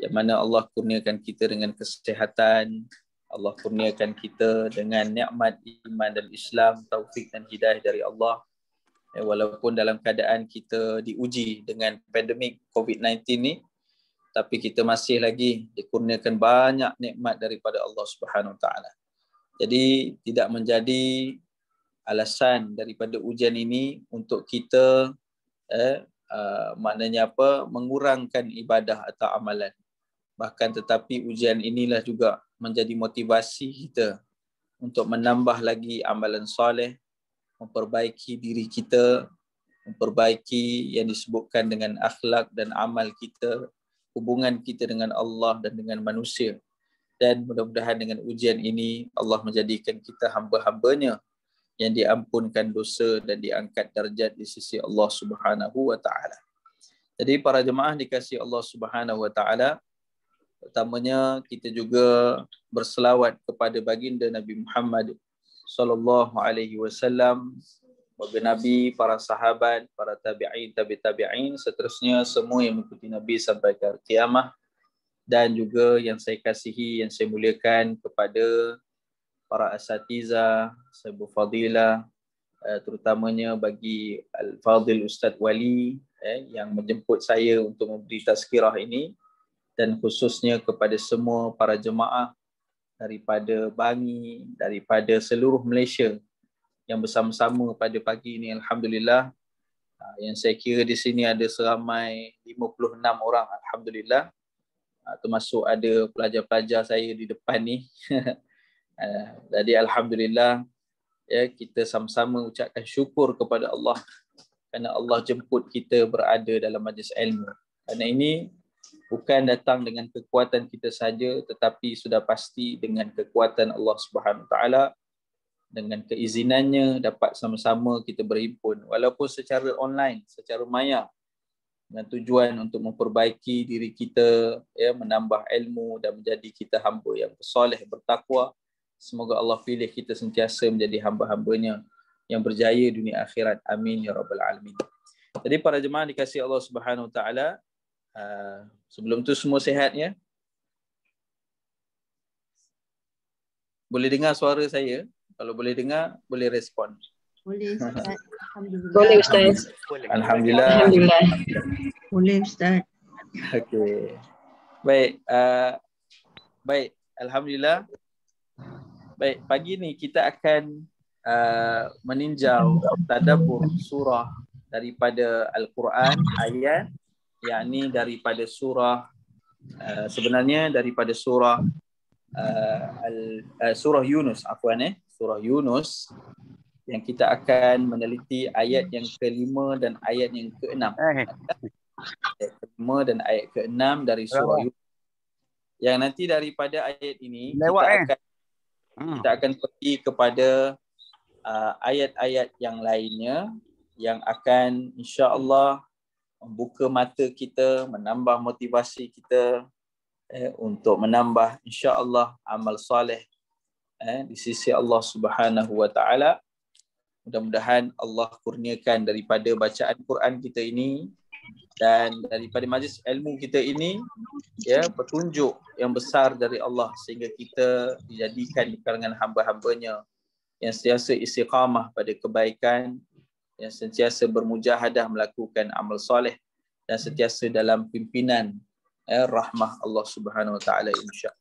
yang mana Allah kurniakan kita dengan kesehatan, Allah kurniakan kita dengan nikmat iman dan Islam, taufik dan hidayah dari Allah. Eh, walaupun dalam keadaan kita diuji dengan pandemik COVID-19 ni, tapi kita masih lagi dikurniakan banyak nikmat daripada Allah Subhanahu Taala. Jadi tidak menjadi alasan daripada ujian ini untuk kita eh, uh, maknanya apa mengurangkan ibadah atau amalan bahkan tetapi ujian inilah juga menjadi motivasi kita untuk menambah lagi amalan soleh memperbaiki diri kita memperbaiki yang disebutkan dengan akhlak dan amal kita hubungan kita dengan Allah dan dengan manusia dan mudah-mudahan dengan ujian ini Allah menjadikan kita hamba-hambanya yang diampunkan dosa dan diangkat darjat di sisi Allah Subhanahu wa taala. Jadi para jemaah dikasihi Allah Subhanahu wa taala, utamanya kita juga berselawat kepada baginda Nabi Muhammad sallallahu alaihi wasallam bagi nabi para sahabat para tabi'in tabi tabi'in seterusnya semua yang mengikuti nabi sampai ke kiamah dan juga yang saya kasihi yang saya muliakan kepada para asatiza sahibu fadila eh, terutamanya bagi al fadil ustaz wali eh, yang menjemput saya untuk memberi tazkirah ini dan khususnya kepada semua para jemaah daripada Bangi, daripada seluruh Malaysia yang bersama-sama pada pagi ini Alhamdulillah ah, yang saya kira di sini ada seramai 56 orang Alhamdulillah ah, termasuk ada pelajar-pelajar saya di depan ni ah, jadi Alhamdulillah ya kita sama-sama ucapkan syukur kepada Allah kerana Allah jemput kita berada dalam majlis ilmu kerana ini bukan datang dengan kekuatan kita saja tetapi sudah pasti dengan kekuatan Allah Subhanahu taala dengan keizinannya dapat sama-sama kita berhimpun walaupun secara online secara maya dengan tujuan untuk memperbaiki diri kita ya menambah ilmu dan menjadi kita hamba yang soleh bertakwa semoga Allah pilih kita sentiasa menjadi hamba-hambanya yang berjaya dunia akhirat amin ya rabbal alamin jadi para jemaah dikasihi Allah Subhanahu taala Ah, sebelum tu semua sihat ya. Boleh dengar suara saya? Kalau boleh dengar, boleh respon. Boleh Alhamdulillah. Boleh Ustaz. Alhamdulillah. Alhamdulillah. Boleh Ustaz. Okey. Baik. Uh, baik. Alhamdulillah. Baik. Pagi ni kita akan uh, meninjau tadabur surah daripada Al-Quran ayat yakni daripada surah uh, sebenarnya daripada surah uh, al uh, surah Yunus afwan eh surah Yunus yang kita akan meneliti ayat yang kelima dan ayat yang keenam eh. ayat kelima dan ayat keenam dari surah Yunus yang nanti daripada ayat ini Lewat, kita eh? akan hmm. kita akan pergi kepada uh, ayat-ayat yang lainnya yang akan insya-Allah membuka mata kita, menambah motivasi kita eh, untuk menambah insya-Allah amal soleh eh, di sisi Allah Subhanahu wa taala. Mudah-mudahan Allah kurniakan daripada bacaan Quran kita ini dan daripada majlis ilmu kita ini ya petunjuk yang besar dari Allah sehingga kita dijadikan di kalangan hamba-hambanya yang sentiasa istiqamah pada kebaikan yang sentiasa bermujahadah melakukan amal soleh dan sentiasa dalam pimpinan eh, rahmah Allah Subhanahu Wa Taala insya-Allah.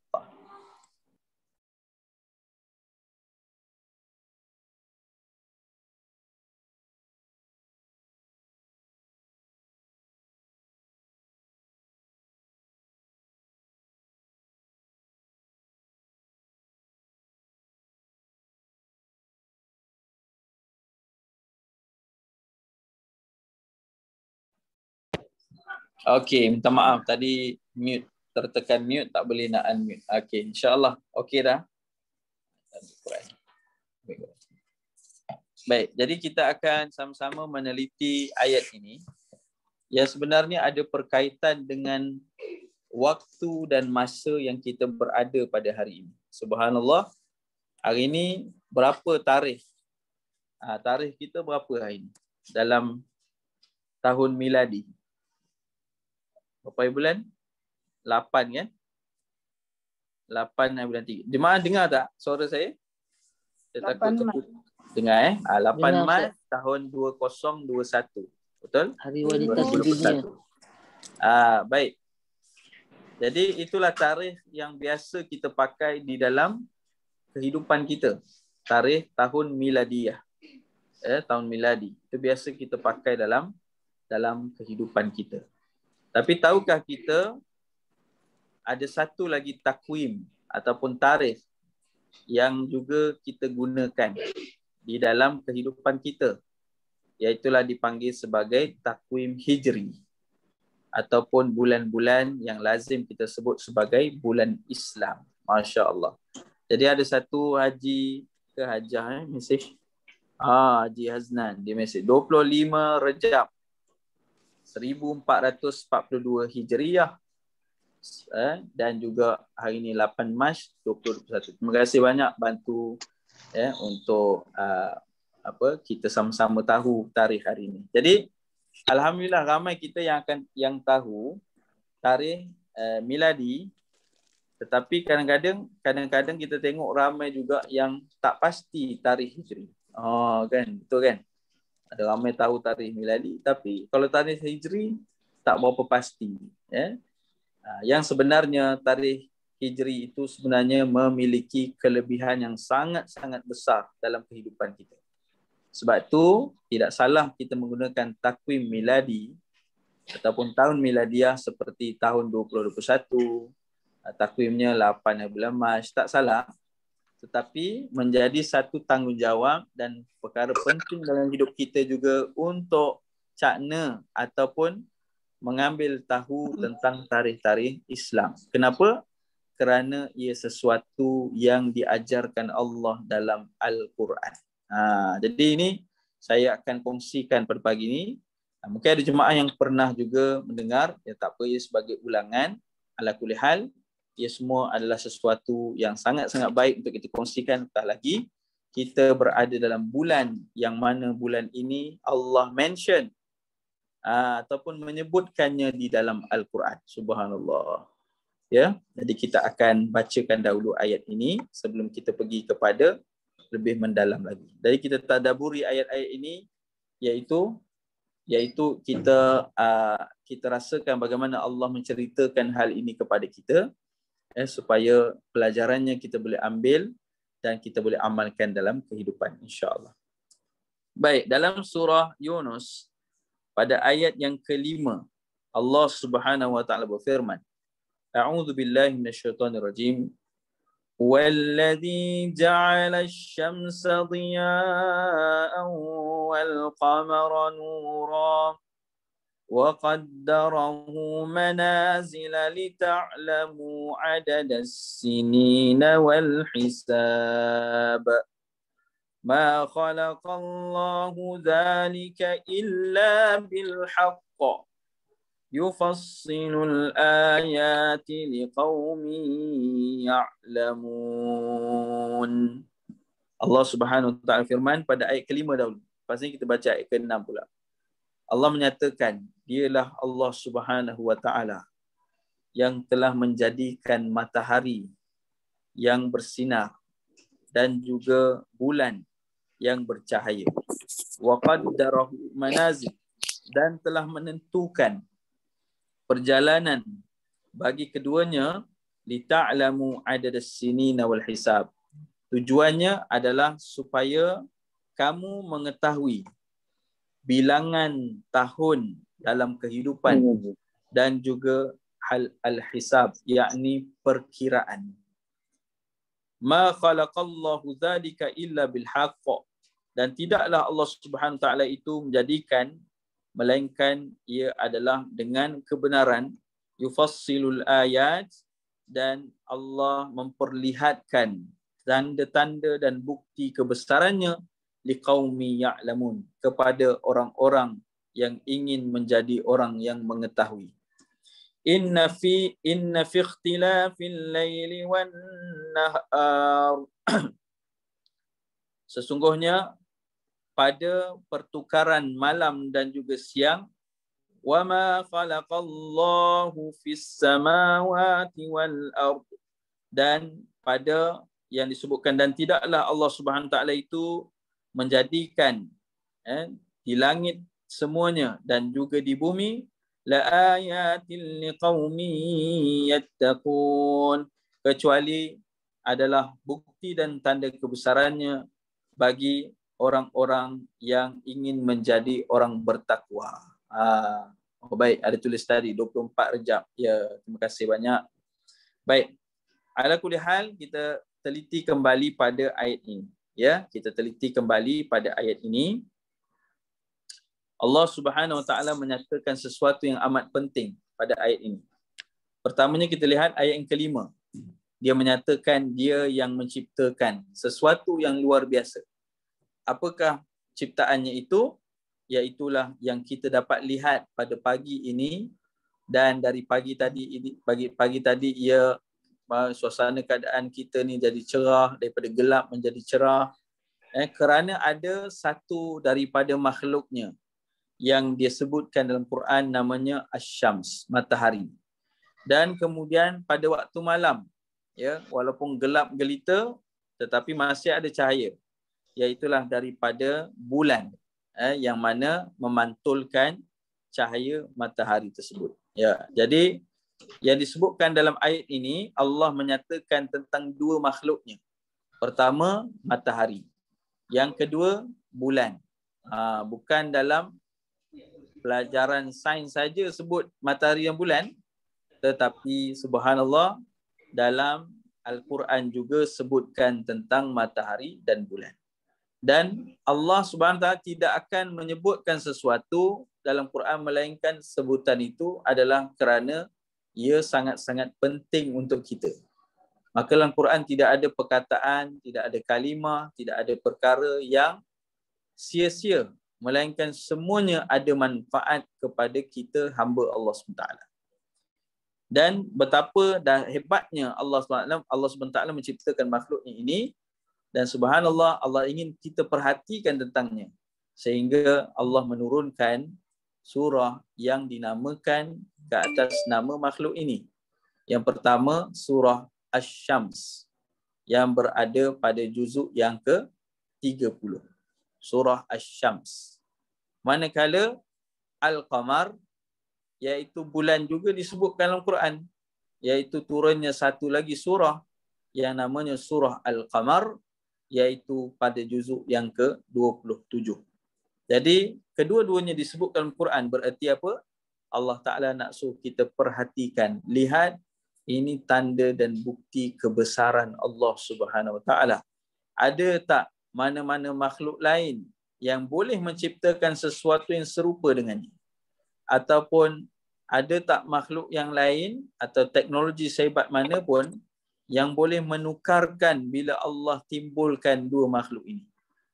Okey, minta maaf tadi mute tertekan mute tak boleh nak unmute. Okey, insyaallah okey dah. Baik, jadi kita akan sama-sama meneliti ayat ini. Ya sebenarnya ada perkaitan dengan waktu dan masa yang kita berada pada hari ini. Subhanallah. Hari ini berapa tarikh? Ah tarikh kita berapa hari ini? Dalam tahun miladi berapa bulan? lapan kan? Lapan hari bulan 3. Dia dengar tak suara saya? Saya takut terput. Dengar eh. Ha, 8 saya. tahun 2021. Betul? Hari wanita sedunia. Ah, ha, baik. Jadi itulah tarikh yang biasa kita pakai di dalam kehidupan kita. Tarikh tahun miladiah. Eh, tahun miladi. Itu biasa kita pakai dalam dalam kehidupan kita. Tapi tahukah kita ada satu lagi takwim ataupun tarikh yang juga kita gunakan di dalam kehidupan kita iaitulah dipanggil sebagai takwim hijri ataupun bulan-bulan yang lazim kita sebut sebagai bulan Islam. Masya Allah. Jadi ada satu haji ke hajah eh, mesej. Ah, haji Haznan di mesej. 25 Rejab. 1442 Hijriah eh, dan juga hari ini 8 Mac 2021. Terima kasih banyak bantu eh, untuk uh, apa kita sama-sama tahu tarikh hari ini. Jadi alhamdulillah ramai kita yang akan yang tahu tarikh uh, miladi tetapi kadang-kadang kadang-kadang kita tengok ramai juga yang tak pasti tarikh hijri. Oh kan, betul kan? ada ramai tahu tarikh miladi tapi kalau tarikh hijri tak berapa pasti ya ah, yang sebenarnya tarikh hijri itu sebenarnya memiliki kelebihan yang sangat-sangat besar dalam kehidupan kita sebab tu tidak salah kita menggunakan takwim miladi ataupun tahun miladiah seperti tahun 2021 ah, takwimnya 8 bulan Mac tak salah tetapi menjadi satu tanggungjawab dan perkara penting dalam hidup kita juga untuk cakna ataupun mengambil tahu tentang tarikh-tarikh Islam. Kenapa? Kerana ia sesuatu yang diajarkan Allah dalam Al-Quran. Ha, jadi ini saya akan kongsikan pada pagi ini. Ha, mungkin ada jemaah yang pernah juga mendengar, ya tak apa, ia sebagai ulangan ala kulihal ia semua adalah sesuatu yang sangat-sangat baik untuk kita kongsikan tak lagi kita berada dalam bulan yang mana bulan ini Allah mention ah, ataupun menyebutkannya di dalam Al-Quran subhanallah ya jadi kita akan bacakan dahulu ayat ini sebelum kita pergi kepada lebih mendalam lagi jadi kita tadaburi ayat-ayat ini iaitu iaitu kita uh, kita rasakan bagaimana Allah menceritakan hal ini kepada kita eh, supaya pelajarannya kita boleh ambil dan kita boleh amalkan dalam kehidupan insya Allah. Baik, dalam surah Yunus pada ayat yang kelima Allah Subhanahu wa taala berfirman A'udzu billahi minasyaitonir rajim والذي جعل الشمس ضياء والقمر نورا وقدره منازل لتعلموا عدد السنين والحساب ما خلق الله ذلك إلا بالحق يفصل الآيات لقوم يعلمون الله سبحانه وتعالى فرمان pada ayat kelima dahulu. pasal kita baca ayat ke-6 pula. Allah menyatakan dialah Allah Subhanahu wa taala yang telah menjadikan matahari yang bersinar dan juga bulan yang bercahaya wa qaddarahu manazil dan telah menentukan perjalanan bagi keduanya li ta'lamu adad as-sinina wal hisab tujuannya adalah supaya kamu mengetahui bilangan tahun dalam kehidupan hmm, hmm. dan juga hal al-hisab yakni perkiraan ma khalaqallahu zalika illa bil haqq dan tidaklah Allah Subhanahu taala itu menjadikan melainkan ia adalah dengan kebenaran yufassilul ayat dan Allah memperlihatkan tanda-tanda dan bukti kebesarannya liqaumi ya'lamun kepada orang-orang yang ingin menjadi orang yang mengetahui inna fi inna fi ikhtilafil laili wan nahar sesungguhnya pada pertukaran malam dan juga siang wa ma khalaqallahu fis samawati wal ard dan pada yang disebutkan dan tidaklah Allah Subhanahu taala itu menjadikan eh, di langit semuanya dan juga di bumi la ayatil liqaumi yattaqun kecuali adalah bukti dan tanda kebesarannya bagi orang-orang yang ingin menjadi orang bertakwa. Ah, oh baik, ada tulis tadi 24 Rejab. Ya, terima kasih banyak. Baik. Ala kulli hal kita teliti kembali pada ayat ini ya kita teliti kembali pada ayat ini Allah Subhanahu wa taala menyatakan sesuatu yang amat penting pada ayat ini pertamanya kita lihat ayat yang kelima dia menyatakan dia yang menciptakan sesuatu yang luar biasa apakah ciptaannya itu iaitulah yang kita dapat lihat pada pagi ini dan dari pagi tadi ini pagi pagi tadi ia bahawa suasana keadaan kita ni jadi cerah daripada gelap menjadi cerah eh kerana ada satu daripada makhluknya yang dia sebutkan dalam Quran namanya asy-syams matahari dan kemudian pada waktu malam ya walaupun gelap gelita tetapi masih ada cahaya iaitulah daripada bulan eh yang mana memantulkan cahaya matahari tersebut ya jadi yang disebutkan dalam ayat ini Allah menyatakan tentang dua makhluknya. Pertama matahari. Yang kedua bulan. Ha, bukan dalam pelajaran sains saja sebut matahari dan bulan tetapi subhanallah dalam al-Quran juga sebutkan tentang matahari dan bulan. Dan Allah Subhanahu tidak akan menyebutkan sesuatu dalam Quran melainkan sebutan itu adalah kerana ia sangat-sangat penting untuk kita. Maka dalam Quran tidak ada perkataan, tidak ada kalimah, tidak ada perkara yang sia-sia melainkan semuanya ada manfaat kepada kita hamba Allah SWT. Dan betapa dan hebatnya Allah SWT, Allah SWT menciptakan makhluk ini dan subhanallah Allah ingin kita perhatikan tentangnya sehingga Allah menurunkan surah yang dinamakan ke atas nama makhluk ini. Yang pertama surah Asy-Syams yang berada pada juzuk yang ke-30. Surah Asy-Syams. Manakala Al-Qamar iaitu bulan juga disebutkan dalam Quran iaitu turunnya satu lagi surah yang namanya surah Al-Qamar iaitu pada juzuk yang ke-27. Jadi kedua-duanya disebutkan Quran bererti apa? Allah Ta'ala nak suruh kita perhatikan. Lihat ini tanda dan bukti kebesaran Allah Subhanahu Wa Ta'ala. Ada tak mana-mana makhluk lain yang boleh menciptakan sesuatu yang serupa dengannya? Ataupun ada tak makhluk yang lain atau teknologi sehebat mana pun yang boleh menukarkan bila Allah timbulkan dua makhluk ini?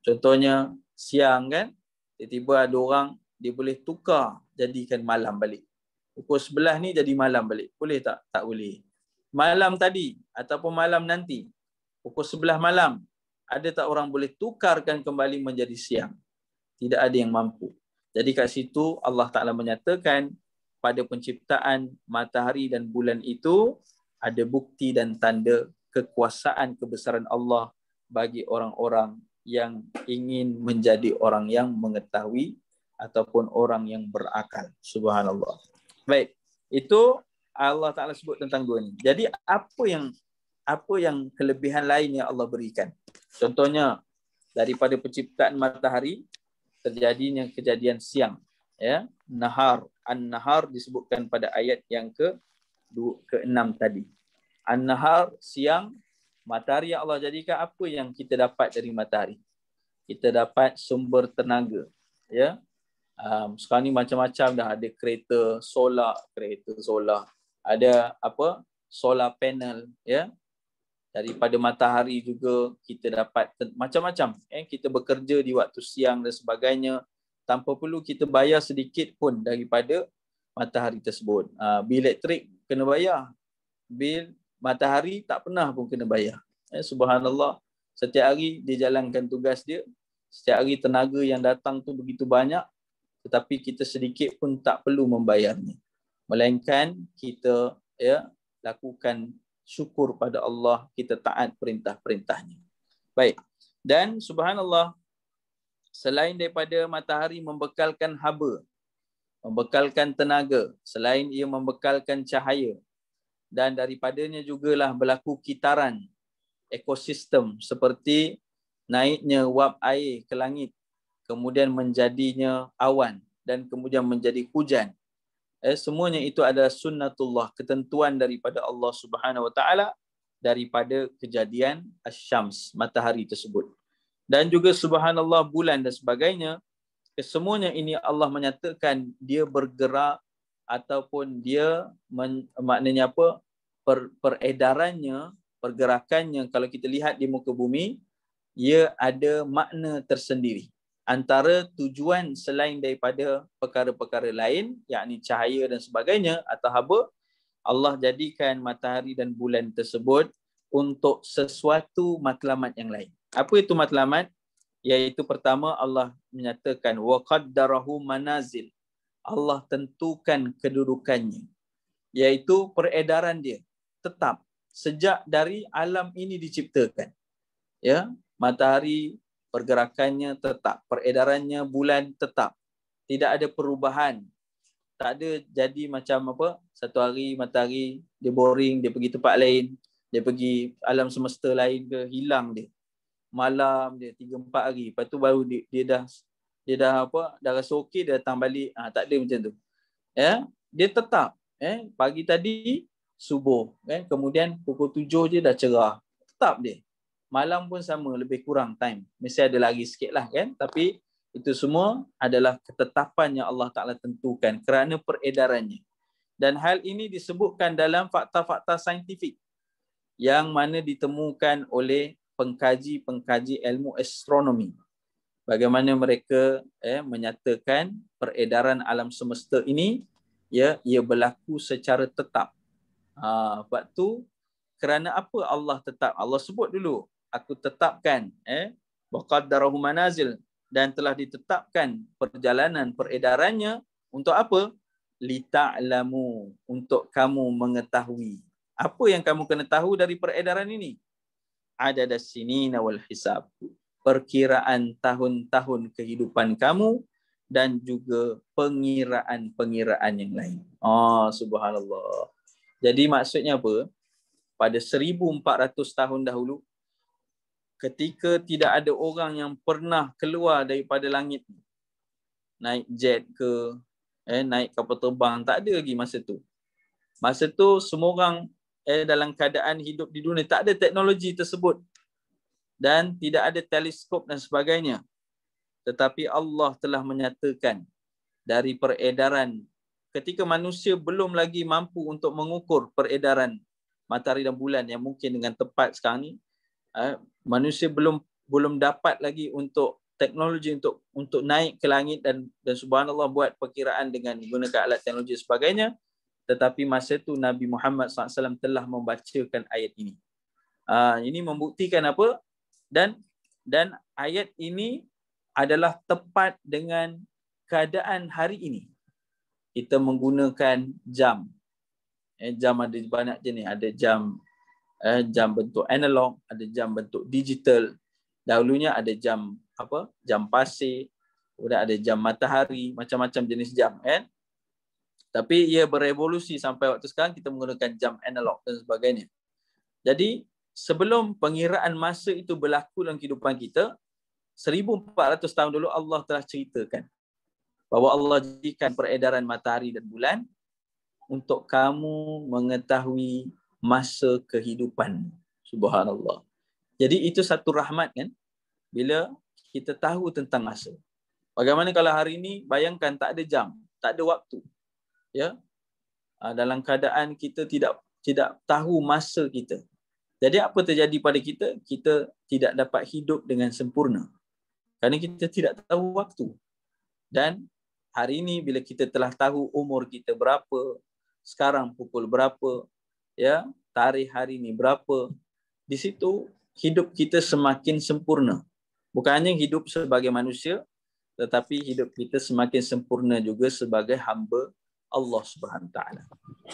Contohnya siang kan tiba-tiba ada orang dia boleh tukar jadikan malam balik. Pukul 11 ni jadi malam balik. Boleh tak? Tak boleh. Malam tadi ataupun malam nanti. Pukul 11 malam. Ada tak orang boleh tukarkan kembali menjadi siang? Tidak ada yang mampu. Jadi kat situ Allah Ta'ala menyatakan pada penciptaan matahari dan bulan itu ada bukti dan tanda kekuasaan kebesaran Allah bagi orang-orang yang ingin menjadi orang yang mengetahui ataupun orang yang berakal. Subhanallah. Baik, itu Allah Taala sebut tentang dua ini. Jadi apa yang apa yang kelebihan lain yang Allah berikan? Contohnya daripada penciptaan matahari terjadinya kejadian siang ya nahar an nahar disebutkan pada ayat yang ke ke-6 tadi an nahar siang Matahari yang Allah jadikan apa yang kita dapat dari matahari? Kita dapat sumber tenaga. Ya. Um, sekarang ni macam-macam dah ada kereta solar, kereta solar. Ada apa? Solar panel, ya. Daripada matahari juga kita dapat macam-macam. Eh? Kita bekerja di waktu siang dan sebagainya tanpa perlu kita bayar sedikit pun daripada matahari tersebut. Uh, bil elektrik kena bayar. Bil matahari tak pernah pun kena bayar. Eh, subhanallah, setiap hari dia jalankan tugas dia, setiap hari tenaga yang datang tu begitu banyak, tetapi kita sedikit pun tak perlu membayarnya. Melainkan kita ya lakukan syukur pada Allah, kita taat perintah-perintahnya. Baik, dan subhanallah, selain daripada matahari membekalkan haba, membekalkan tenaga, selain ia membekalkan cahaya, dan daripadanya juga lah berlaku kitaran ekosistem seperti naiknya wap air ke langit kemudian menjadinya awan dan kemudian menjadi hujan eh, semuanya itu adalah sunnatullah ketentuan daripada Allah Subhanahu wa taala daripada kejadian asyams syams matahari tersebut dan juga subhanallah bulan dan sebagainya kesemuanya ini Allah menyatakan dia bergerak ataupun dia men, maknanya apa per, peredarannya pergerakannya kalau kita lihat di muka bumi ia ada makna tersendiri antara tujuan selain daripada perkara-perkara lain yakni cahaya dan sebagainya atau haba Allah jadikan matahari dan bulan tersebut untuk sesuatu matlamat yang lain. Apa itu matlamat? Iaitu pertama Allah menyatakan waqaddarahu manazil. Allah tentukan kedudukannya iaitu peredaran dia tetap sejak dari alam ini diciptakan ya matahari pergerakannya tetap peredarannya bulan tetap tidak ada perubahan tak ada jadi macam apa satu hari matahari dia boring dia pergi tempat lain dia pergi alam semesta lain ke hilang dia malam dia tiga empat hari lepas tu baru dia, dia dah dia dah apa dah rasa okey dia datang balik ha, tak ada macam tu ya yeah? dia tetap eh pagi tadi subuh eh kemudian pukul tujuh je dah cerah tetap dia malam pun sama lebih kurang time mesti ada lagi sikit lah kan tapi itu semua adalah ketetapan yang Allah Ta'ala tentukan kerana peredarannya. Dan hal ini disebutkan dalam fakta-fakta saintifik yang mana ditemukan oleh pengkaji-pengkaji ilmu astronomi bagaimana mereka eh, menyatakan peredaran alam semesta ini ya ia berlaku secara tetap. Ha, sebab tu kerana apa Allah tetap Allah sebut dulu aku tetapkan eh baqadarahu manazil dan telah ditetapkan perjalanan peredarannya untuk apa? Lita'lamu untuk kamu mengetahui. Apa yang kamu kena tahu dari peredaran ini? ada as-sinina wal hisab perkiraan tahun-tahun kehidupan kamu dan juga pengiraan-pengiraan yang lain. Oh, subhanallah. Jadi maksudnya apa? Pada 1400 tahun dahulu, ketika tidak ada orang yang pernah keluar daripada langit, naik jet ke, eh, naik kapal terbang, tak ada lagi masa tu. Masa tu semua orang eh, dalam keadaan hidup di dunia, tak ada teknologi tersebut dan tidak ada teleskop dan sebagainya. Tetapi Allah telah menyatakan dari peredaran ketika manusia belum lagi mampu untuk mengukur peredaran matahari dan bulan yang mungkin dengan tepat sekarang ni eh, manusia belum belum dapat lagi untuk teknologi untuk untuk naik ke langit dan dan subhanallah buat perkiraan dengan menggunakan alat teknologi sebagainya tetapi masa itu Nabi Muhammad SAW telah membacakan ayat ini. Uh, ini membuktikan apa? dan dan ayat ini adalah tepat dengan keadaan hari ini kita menggunakan jam eh, jam ada banyak jenis ada jam eh, jam bentuk analog ada jam bentuk digital dahulunya ada jam apa jam pasir sudah ada jam matahari macam-macam jenis jam kan eh? tapi ia berevolusi sampai waktu sekarang kita menggunakan jam analog dan sebagainya jadi sebelum pengiraan masa itu berlaku dalam kehidupan kita, 1400 tahun dulu Allah telah ceritakan bahawa Allah jadikan peredaran matahari dan bulan untuk kamu mengetahui masa kehidupan. Subhanallah. Jadi itu satu rahmat kan bila kita tahu tentang masa. Bagaimana kalau hari ini bayangkan tak ada jam, tak ada waktu. Ya. Ah, dalam keadaan kita tidak tidak tahu masa kita. Jadi apa terjadi pada kita? Kita tidak dapat hidup dengan sempurna. Kerana kita tidak tahu waktu. Dan hari ini bila kita telah tahu umur kita berapa, sekarang pukul berapa, ya, tarikh hari ini berapa, di situ hidup kita semakin sempurna. Bukan hanya hidup sebagai manusia, tetapi hidup kita semakin sempurna juga sebagai hamba Allah Subhanahu Wa Taala.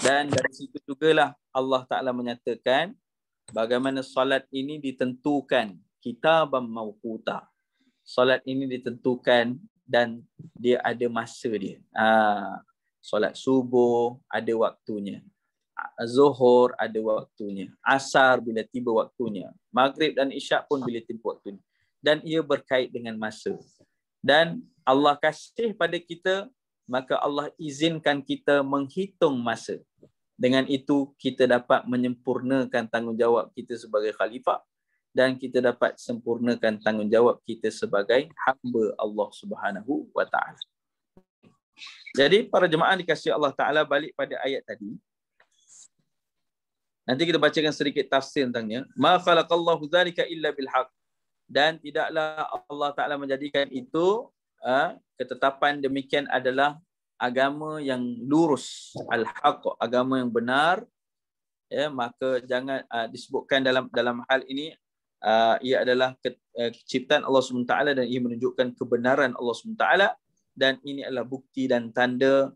Dan dari situ juga lah Allah Taala menyatakan bagaimana solat ini ditentukan kitaban mawquta solat ini ditentukan dan dia ada masa dia ha, solat subuh ada waktunya ha, zuhur ada waktunya asar bila tiba waktunya maghrib dan isyak pun bila tiba waktunya dan ia berkait dengan masa dan Allah kasih pada kita maka Allah izinkan kita menghitung masa dengan itu kita dapat menyempurnakan tanggungjawab kita sebagai khalifah dan kita dapat sempurnakan tanggungjawab kita sebagai hamba Allah Subhanahu wa taala. Jadi para jemaah dikasihi Allah taala balik pada ayat tadi. Nanti kita bacakan sedikit tafsir tentangnya. Ma khalaqallahu zalika illa bil haq. Dan tidaklah Allah taala menjadikan itu ah, ketetapan demikian adalah agama yang lurus al-haq agama yang benar ya maka jangan uh, disebutkan dalam dalam hal ini uh, ia adalah ke, uh, ciptaan Allah SWT dan ia menunjukkan kebenaran Allah SWT dan ini adalah bukti dan tanda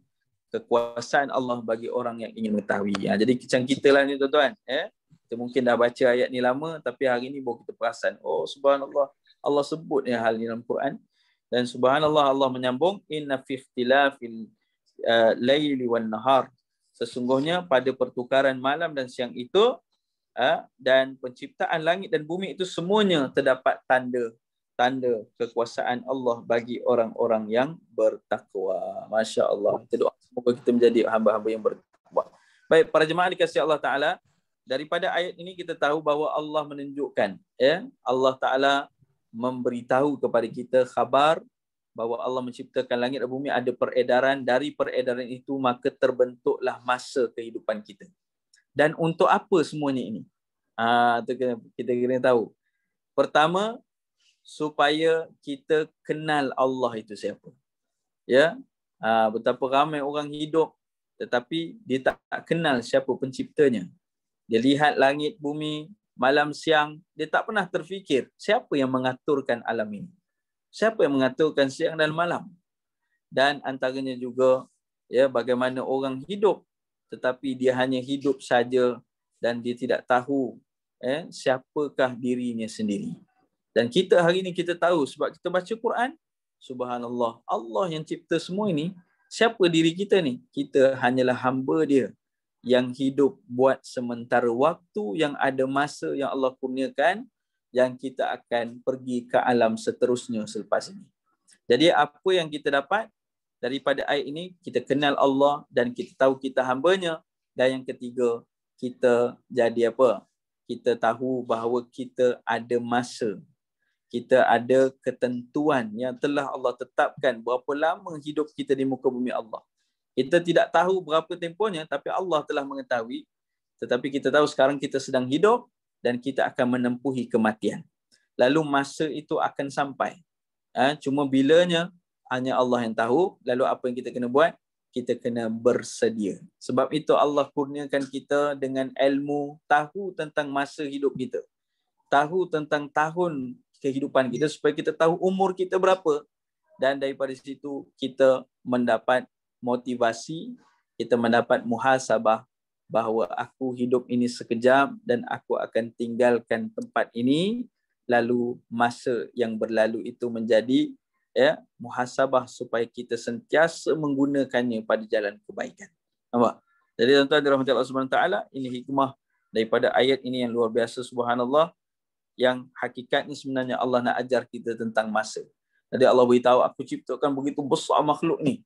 kekuasaan Allah bagi orang yang ingin mengetahui. Ya, jadi macam kita lah ni tuan-tuan. Eh? Kita mungkin dah baca ayat ni lama tapi hari ni baru kita perasan. Oh subhanallah Allah sebut ni hal ni dalam Quran. Dan subhanallah Allah menyambung. Inna fi ikhtilafil Uh, laili wan nahar sesungguhnya pada pertukaran malam dan siang itu uh, dan penciptaan langit dan bumi itu semuanya terdapat tanda tanda kekuasaan Allah bagi orang-orang yang bertakwa. Masya Allah. Kita doa semoga kita menjadi hamba-hamba yang bertakwa. Baik, para jemaah dikasihi Allah Ta'ala. Daripada ayat ini kita tahu bahawa Allah menunjukkan. ya Allah Ta'ala memberitahu kepada kita khabar bahawa Allah menciptakan langit dan bumi ada peredaran dari peredaran itu maka terbentuklah masa kehidupan kita dan untuk apa semuanya ini ah uh, kita, kita kena tahu pertama supaya kita kenal Allah itu siapa ya uh, betapa ramai orang hidup tetapi dia tak, tak kenal siapa penciptanya dia lihat langit bumi malam siang dia tak pernah terfikir siapa yang mengaturkan alam ini siapa yang mengaturkan siang dan malam dan antaranya juga ya bagaimana orang hidup tetapi dia hanya hidup saja dan dia tidak tahu eh siapakah dirinya sendiri dan kita hari ini kita tahu sebab kita baca Quran subhanallah Allah yang cipta semua ini siapa diri kita ni kita hanyalah hamba dia yang hidup buat sementara waktu yang ada masa yang Allah kurniakan yang kita akan pergi ke alam seterusnya selepas ini. Jadi apa yang kita dapat daripada ayat ini, kita kenal Allah dan kita tahu kita hambanya. Dan yang ketiga, kita jadi apa? Kita tahu bahawa kita ada masa. Kita ada ketentuan yang telah Allah tetapkan berapa lama hidup kita di muka bumi Allah. Kita tidak tahu berapa tempohnya tapi Allah telah mengetahui. Tetapi kita tahu sekarang kita sedang hidup dan kita akan menempuhi kematian. Lalu masa itu akan sampai. Ha, cuma bilanya hanya Allah yang tahu. Lalu apa yang kita kena buat? Kita kena bersedia. Sebab itu Allah kurniakan kita dengan ilmu tahu tentang masa hidup kita. Tahu tentang tahun kehidupan kita supaya kita tahu umur kita berapa. Dan daripada situ kita mendapat motivasi, kita mendapat muhasabah bahawa aku hidup ini sekejap dan aku akan tinggalkan tempat ini lalu masa yang berlalu itu menjadi ya muhasabah supaya kita sentiasa menggunakannya pada jalan kebaikan. Nampak? Jadi tuan-tuan dirahmati Allah Subhanahu taala, ini hikmah daripada ayat ini yang luar biasa subhanallah yang hakikatnya sebenarnya Allah nak ajar kita tentang masa. Jadi Allah beritahu aku ciptakan begitu besar makhluk ni.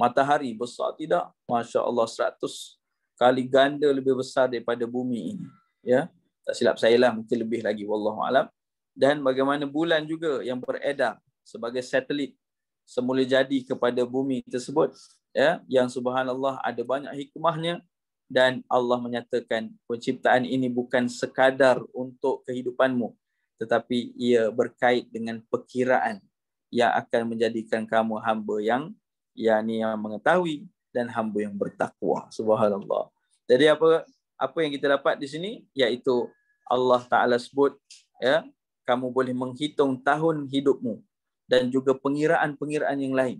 Matahari besar tidak? Masya-Allah kali ganda lebih besar daripada bumi ini ya tak silap saya lah mungkin lebih lagi wallahu alam dan bagaimana bulan juga yang beredar sebagai satelit semula jadi kepada bumi tersebut ya yang subhanallah ada banyak hikmahnya dan Allah menyatakan penciptaan ini bukan sekadar untuk kehidupanmu tetapi ia berkait dengan perkiraan yang akan menjadikan kamu hamba yang yakni yang mengetahui dan hamba yang bertakwa. Subhanallah. Jadi apa apa yang kita dapat di sini iaitu Allah Taala sebut ya, kamu boleh menghitung tahun hidupmu dan juga pengiraan-pengiraan yang lain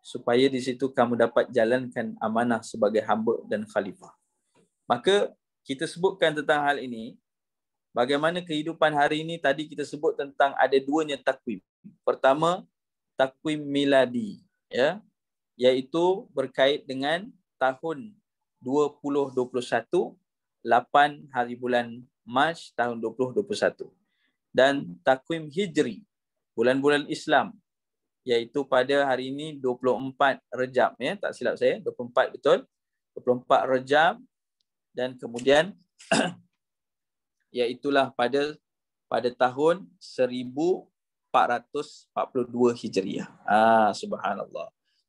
supaya di situ kamu dapat jalankan amanah sebagai hamba dan khalifah. Maka kita sebutkan tentang hal ini bagaimana kehidupan hari ini tadi kita sebut tentang ada duanya takwim. Pertama takwim miladi ya iaitu berkait dengan tahun 2021 8 hari bulan Mac tahun 2021 dan takwim Hijri bulan-bulan Islam iaitu pada hari ini 24 Rejab ya tak silap saya 24 betul 24 Rejab dan kemudian iaitulah pada pada tahun 1442 Hijriah. Ah subhanallah.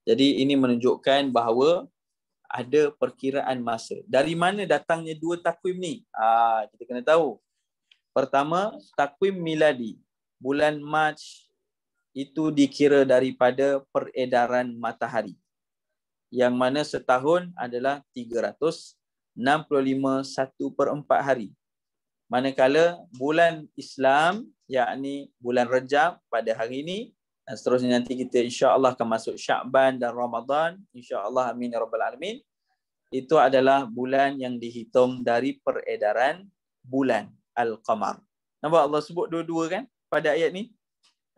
Jadi ini menunjukkan bahawa ada perkiraan masa. Dari mana datangnya dua takwim ni? Ah, kita kena tahu. Pertama, takwim miladi. Bulan Mac itu dikira daripada peredaran matahari. Yang mana setahun adalah 365 satu per empat hari. Manakala bulan Islam, yakni bulan Rejab pada hari ini dan seterusnya nanti kita insya-Allah akan masuk Syaban dan Ramadan insya-Allah amin ya rabbal alamin itu adalah bulan yang dihitung dari peredaran bulan al-qamar nampak Allah sebut dua-dua kan pada ayat ni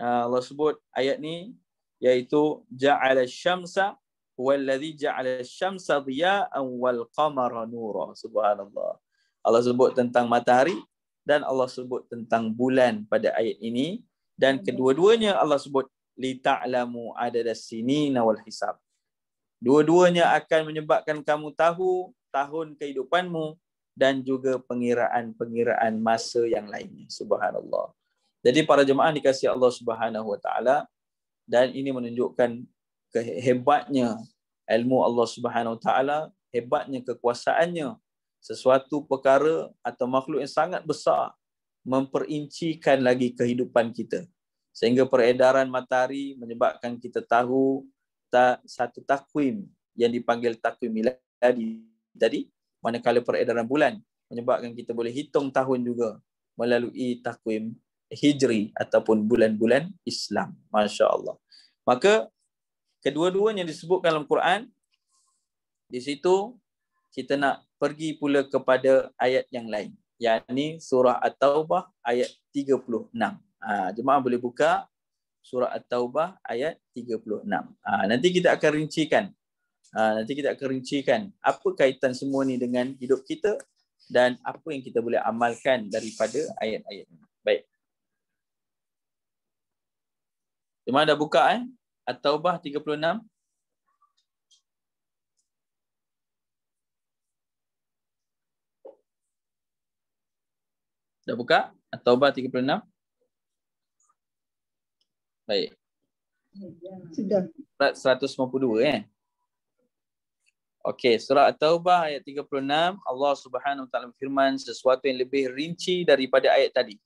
ah, Allah sebut ayat ni iaitu ja'ala syamsa walladhi ja'ala syamsa dhiya'an wal qamara nura subhanallah Allah sebut tentang matahari dan Allah sebut tentang bulan pada ayat ini dan kedua-duanya Allah sebut li ta'lamu adad as-sinina wal hisab. Dua-duanya akan menyebabkan kamu tahu tahun kehidupanmu dan juga pengiraan-pengiraan masa yang lainnya. Subhanallah. Jadi para jemaah dikasihi Allah Subhanahu wa taala dan ini menunjukkan kehebatnya ilmu Allah Subhanahu wa taala, hebatnya kekuasaannya. Sesuatu perkara atau makhluk yang sangat besar memperincikan lagi kehidupan kita sehingga peredaran matahari menyebabkan kita tahu tak satu takwim yang dipanggil takwim miladi tadi manakala peredaran bulan menyebabkan kita boleh hitung tahun juga melalui takwim hijri ataupun bulan-bulan Islam masya-Allah maka kedua-duanya disebutkan dalam Quran di situ kita nak pergi pula kepada ayat yang lain yakni surah at-taubah ayat 36 Ha, jemaah boleh buka surah At-Taubah ayat 36. Uh, ha, nanti kita akan rincikan. Uh, nanti kita akan rincikan apa kaitan semua ni dengan hidup kita dan apa yang kita boleh amalkan daripada ayat-ayat ini. Baik. Jemaah dah buka eh? At-Taubah 36. Dah buka? At-Taubah Baik. Sudah. Surat 152 eh. Okey, surah At-Taubah ayat 36, Allah Subhanahu Wa Ta'ala firman sesuatu yang lebih rinci daripada ayat tadi.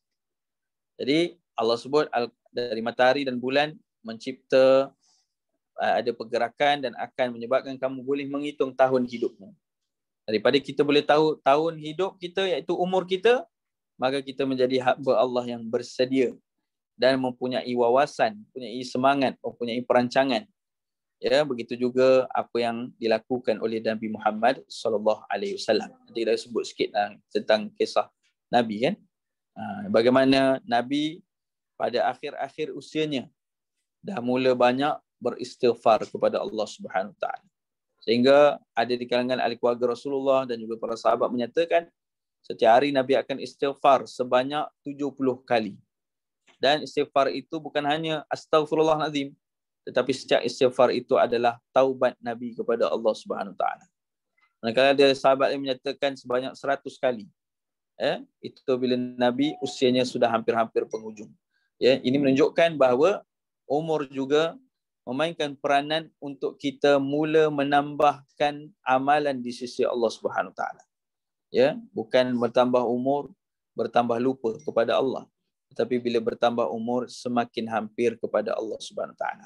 Jadi, Allah sebut dari matahari dan bulan mencipta eh, ada pergerakan dan akan menyebabkan kamu boleh menghitung tahun hidupmu. Daripada kita boleh tahu tahun hidup kita iaitu umur kita, maka kita menjadi hamba Allah yang bersedia dan mempunyai wawasan, mempunyai semangat, mempunyai perancangan. Ya, begitu juga apa yang dilakukan oleh Nabi Muhammad sallallahu alaihi wasallam. Nanti kita sebut sikit lah tentang kisah Nabi kan. Ha, bagaimana Nabi pada akhir-akhir usianya dah mula banyak beristighfar kepada Allah Subhanahu taala. Sehingga ada di kalangan ahli keluarga Rasulullah dan juga para sahabat menyatakan setiap hari Nabi akan istighfar sebanyak 70 kali. Dan istighfar itu bukan hanya astagfirullahalazim tetapi sejak istighfar itu adalah taubat Nabi kepada Allah Subhanahu Wa Taala. Manakala dia sahabat yang menyatakan sebanyak 100 kali. Eh, itu bila Nabi usianya sudah hampir-hampir penghujung. Ya, eh, ini menunjukkan bahawa umur juga memainkan peranan untuk kita mula menambahkan amalan di sisi Allah Subhanahu Wa Taala. Ya, bukan bertambah umur bertambah lupa kepada Allah tetapi bila bertambah umur semakin hampir kepada Allah Subhanahu taala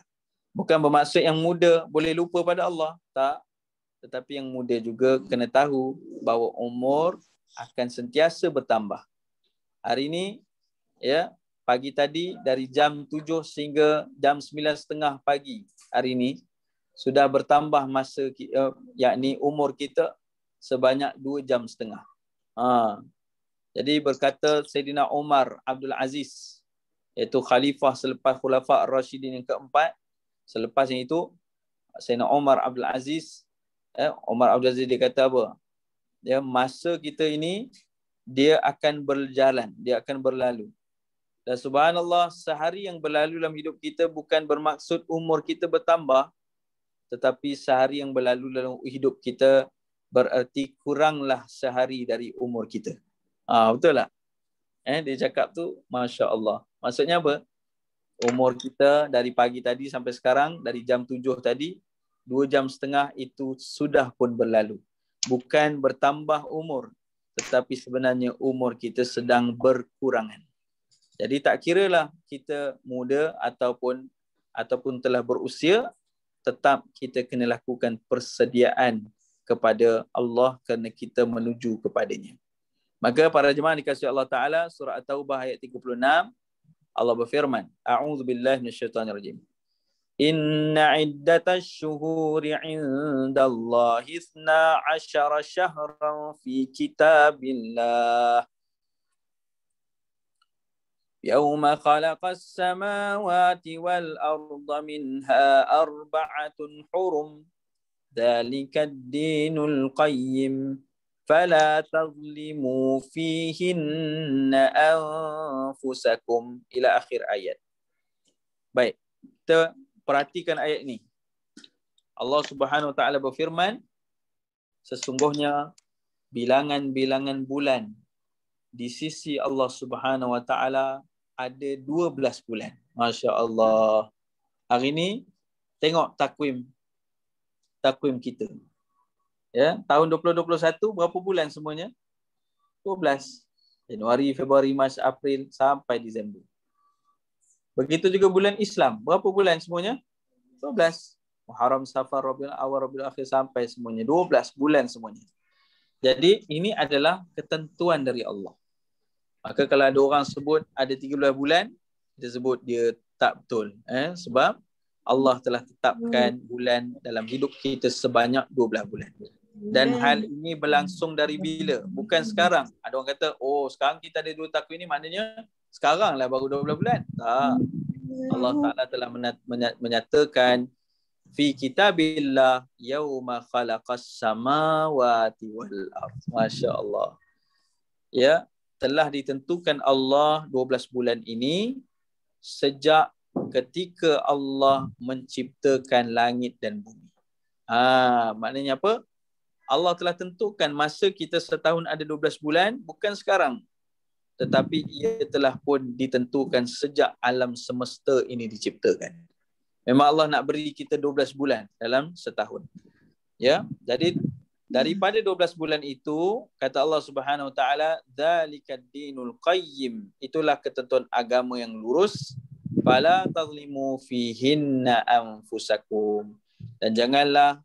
bukan bermaksud yang muda boleh lupa pada Allah tak tetapi yang muda juga kena tahu bahawa umur akan sentiasa bertambah hari ini ya pagi tadi dari jam 7 sehingga jam 9.30 pagi hari ini sudah bertambah masa uh, yakni umur kita sebanyak 2 jam setengah. Ha, jadi berkata Sayyidina Umar Abdul Aziz iaitu khalifah selepas Khulafa Ar-Rashidin yang keempat selepas yang itu Sayyidina Umar Abdul Aziz eh, Umar Abdul Aziz dia kata apa? Ya, masa kita ini dia akan berjalan, dia akan berlalu. Dan subhanallah sehari yang berlalu dalam hidup kita bukan bermaksud umur kita bertambah tetapi sehari yang berlalu dalam hidup kita bererti kuranglah sehari dari umur kita. Ha, betul tak? Eh, dia cakap tu, Masya Allah. Maksudnya apa? Umur kita dari pagi tadi sampai sekarang, dari jam tujuh tadi, dua jam setengah itu sudah pun berlalu. Bukan bertambah umur, tetapi sebenarnya umur kita sedang berkurangan. Jadi tak kira lah kita muda ataupun ataupun telah berusia, tetap kita kena lakukan persediaan kepada Allah kerana kita menuju kepadanya. Maka para jemaah dikasih Allah Ta'ala surah at tawbah ayat 36 Allah berfirman A'udhu billahi minasyaitonir rajim Inna iddata syuhuri inda Allah 'indallahi asyara syahran fi kitabillah يوم خلق السماوات والأرض منها أربعة حرم ذلك الدين القيم فلا تظلموا فيهن أنفسكم إلى آخر آيات. Baik, kita perhatikan ayat ini. Allah Subhanahu Wa Taala berfirman, sesungguhnya bilangan-bilangan bulan di sisi Allah Subhanahu Wa Taala ada 12 bulan. Masya Allah. Hari ini tengok takwim takwim kita ya tahun 2021 berapa bulan semuanya 12 Januari Februari Mac April sampai Disember begitu juga bulan Islam berapa bulan semuanya 12 Muharram Safar Rabiul Awal Rabiul Akhir sampai semuanya 12 bulan semuanya jadi ini adalah ketentuan dari Allah maka kalau ada orang sebut ada 13 bulan kita sebut dia tak betul eh sebab Allah telah tetapkan hmm. bulan dalam hidup kita sebanyak 12 bulan dan yeah. hal ini berlangsung dari bila bukan sekarang ada orang kata oh sekarang kita ada dua takwi ni maknanya sekarang lah baru 12 bulan tak Allah Taala telah menyatakan fi kitabillah yauma khalaqas samawati wal ard masyaallah ya telah ditentukan Allah dua belas bulan ini sejak ketika Allah menciptakan langit dan bumi ah ha, maknanya apa Allah telah tentukan masa kita setahun ada 12 bulan bukan sekarang tetapi ia telah pun ditentukan sejak alam semesta ini diciptakan. Memang Allah nak beri kita 12 bulan dalam setahun. Ya, jadi daripada 12 bulan itu kata Allah Subhanahu Wa Taala zalikad dinul qayyim itulah ketentuan agama yang lurus fala tazlimu fihinna anfusakum dan janganlah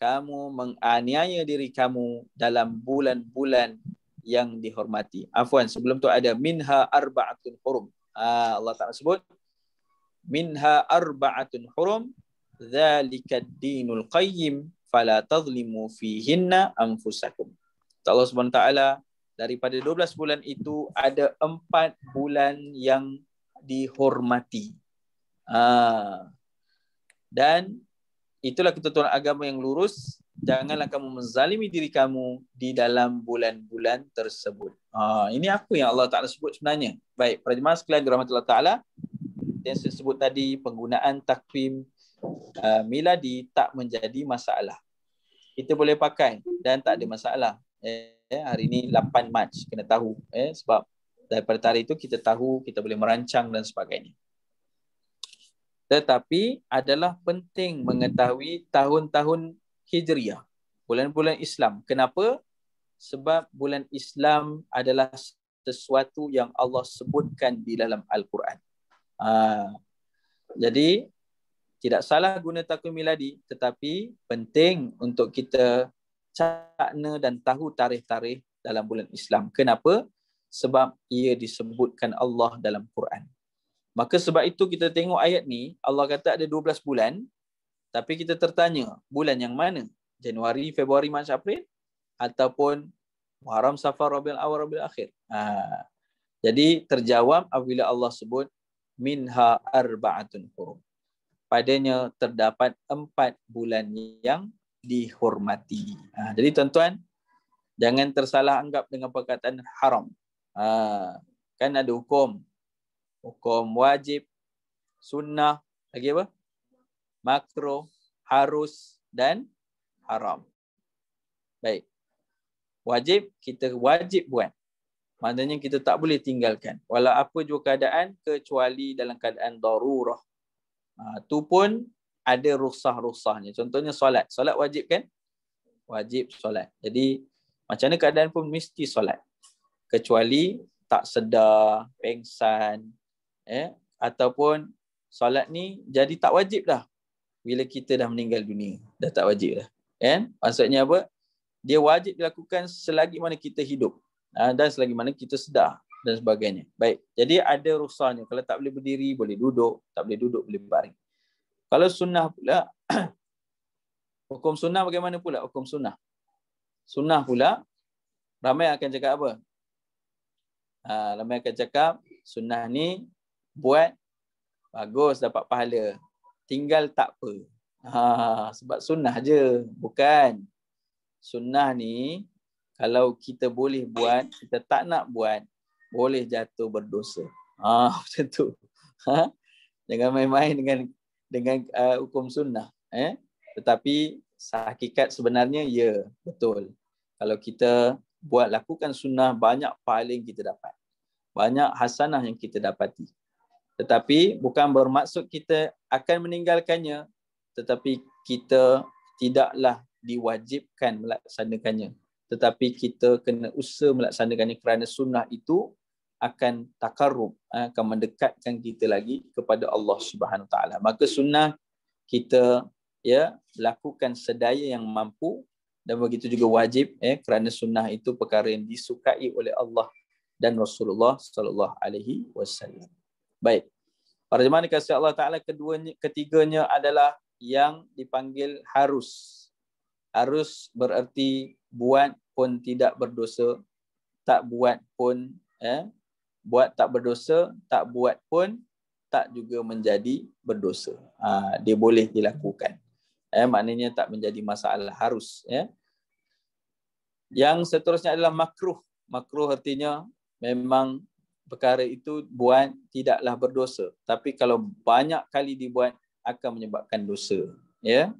kamu menganiaya diri kamu dalam bulan-bulan yang dihormati. Afwan, sebelum tu ada minha arba'atun hurum. Ha, Allah Ta'ala sebut minha arba'atun hurum dzalika dinul qayyim fala tadhlimu fihinna anfusakum. Allah Subhanahu Ta'ala daripada 12 bulan itu ada 4 bulan yang dihormati. Ah. Dan itulah ketentuan agama yang lurus janganlah kamu menzalimi diri kamu di dalam bulan-bulan tersebut. Ha, ini apa yang Allah Taala sebut sebenarnya? Baik, para jemaah sekalian dirahmati Allah Taala, yang saya sebut tadi penggunaan takwim uh, miladi tak menjadi masalah. Kita boleh pakai dan tak ada masalah. Eh, hari ini 8 Mac kena tahu eh, sebab daripada tarikh itu kita tahu kita boleh merancang dan sebagainya tetapi adalah penting mengetahui tahun-tahun Hijriah, bulan-bulan Islam. Kenapa? Sebab bulan Islam adalah sesuatu yang Allah sebutkan di dalam Al-Quran. Ha. Jadi, tidak salah guna takwim miladi, tetapi penting untuk kita cakna dan tahu tarikh-tarikh dalam bulan Islam. Kenapa? Sebab ia disebutkan Allah dalam Quran. Maka sebab itu kita tengok ayat ni, Allah kata ada 12 bulan, tapi kita tertanya, bulan yang mana? Januari, Februari, Mac, April? Ataupun Muharram, Safar, Rabil Awal, Rabil Akhir? Ha. Jadi terjawab apabila Allah sebut, Minha arba'atun hurum. Padanya terdapat empat bulan yang dihormati. Ha. Jadi tuan-tuan, jangan tersalah anggap dengan perkataan haram. Ha. Kan ada hukum, hukum wajib, sunnah, lagi apa? makro, harus dan haram. Baik. Wajib kita wajib buat. Maknanya kita tak boleh tinggalkan. Walau apa juga keadaan kecuali dalam keadaan darurah. Ha, tu pun ada rusah-rusahnya. Contohnya solat. Solat wajib kan? Wajib solat. Jadi macam mana keadaan pun mesti solat. Kecuali tak sedar, pengsan, eh ataupun solat ni jadi tak wajib dah bila kita dah meninggal dunia dah tak wajib dah kan eh? maksudnya apa dia wajib dilakukan selagi mana kita hidup ha, dan selagi mana kita sedar dan sebagainya baik jadi ada rusahnya kalau tak boleh berdiri boleh duduk tak boleh duduk boleh baring kalau sunnah pula hukum sunnah bagaimana pula hukum sunnah sunnah pula ramai akan cakap apa ha, ramai akan cakap sunnah ni buat bagus dapat pahala tinggal tak apa ha, sebab sunnah je bukan sunnah ni kalau kita boleh buat kita tak nak buat boleh jatuh berdosa ha, macam tu ha? jangan main-main dengan dengan uh, hukum sunnah eh tetapi hakikat sebenarnya ya betul kalau kita buat lakukan sunnah banyak paling kita dapat banyak hasanah yang kita dapati tetapi bukan bermaksud kita akan meninggalkannya tetapi kita tidaklah diwajibkan melaksanakannya tetapi kita kena usaha melaksanakannya kerana sunnah itu akan takarrub eh, akan mendekatkan kita lagi kepada Allah Subhanahu taala maka sunnah kita ya lakukan sedaya yang mampu dan begitu juga wajib ya kerana sunnah itu perkara yang disukai oleh Allah dan Rasulullah sallallahu alaihi wasallam Baik. Para jemaah dikasihi Allah Taala ketiganya adalah yang dipanggil harus. Harus bererti buat pun tidak berdosa, tak buat pun eh buat tak berdosa, tak buat pun tak juga menjadi berdosa. Ha, dia boleh dilakukan. Eh maknanya tak menjadi masalah harus ya. Yang seterusnya adalah makruh. Makruh artinya memang perkara itu buat tidaklah berdosa tapi kalau banyak kali dibuat akan menyebabkan dosa ya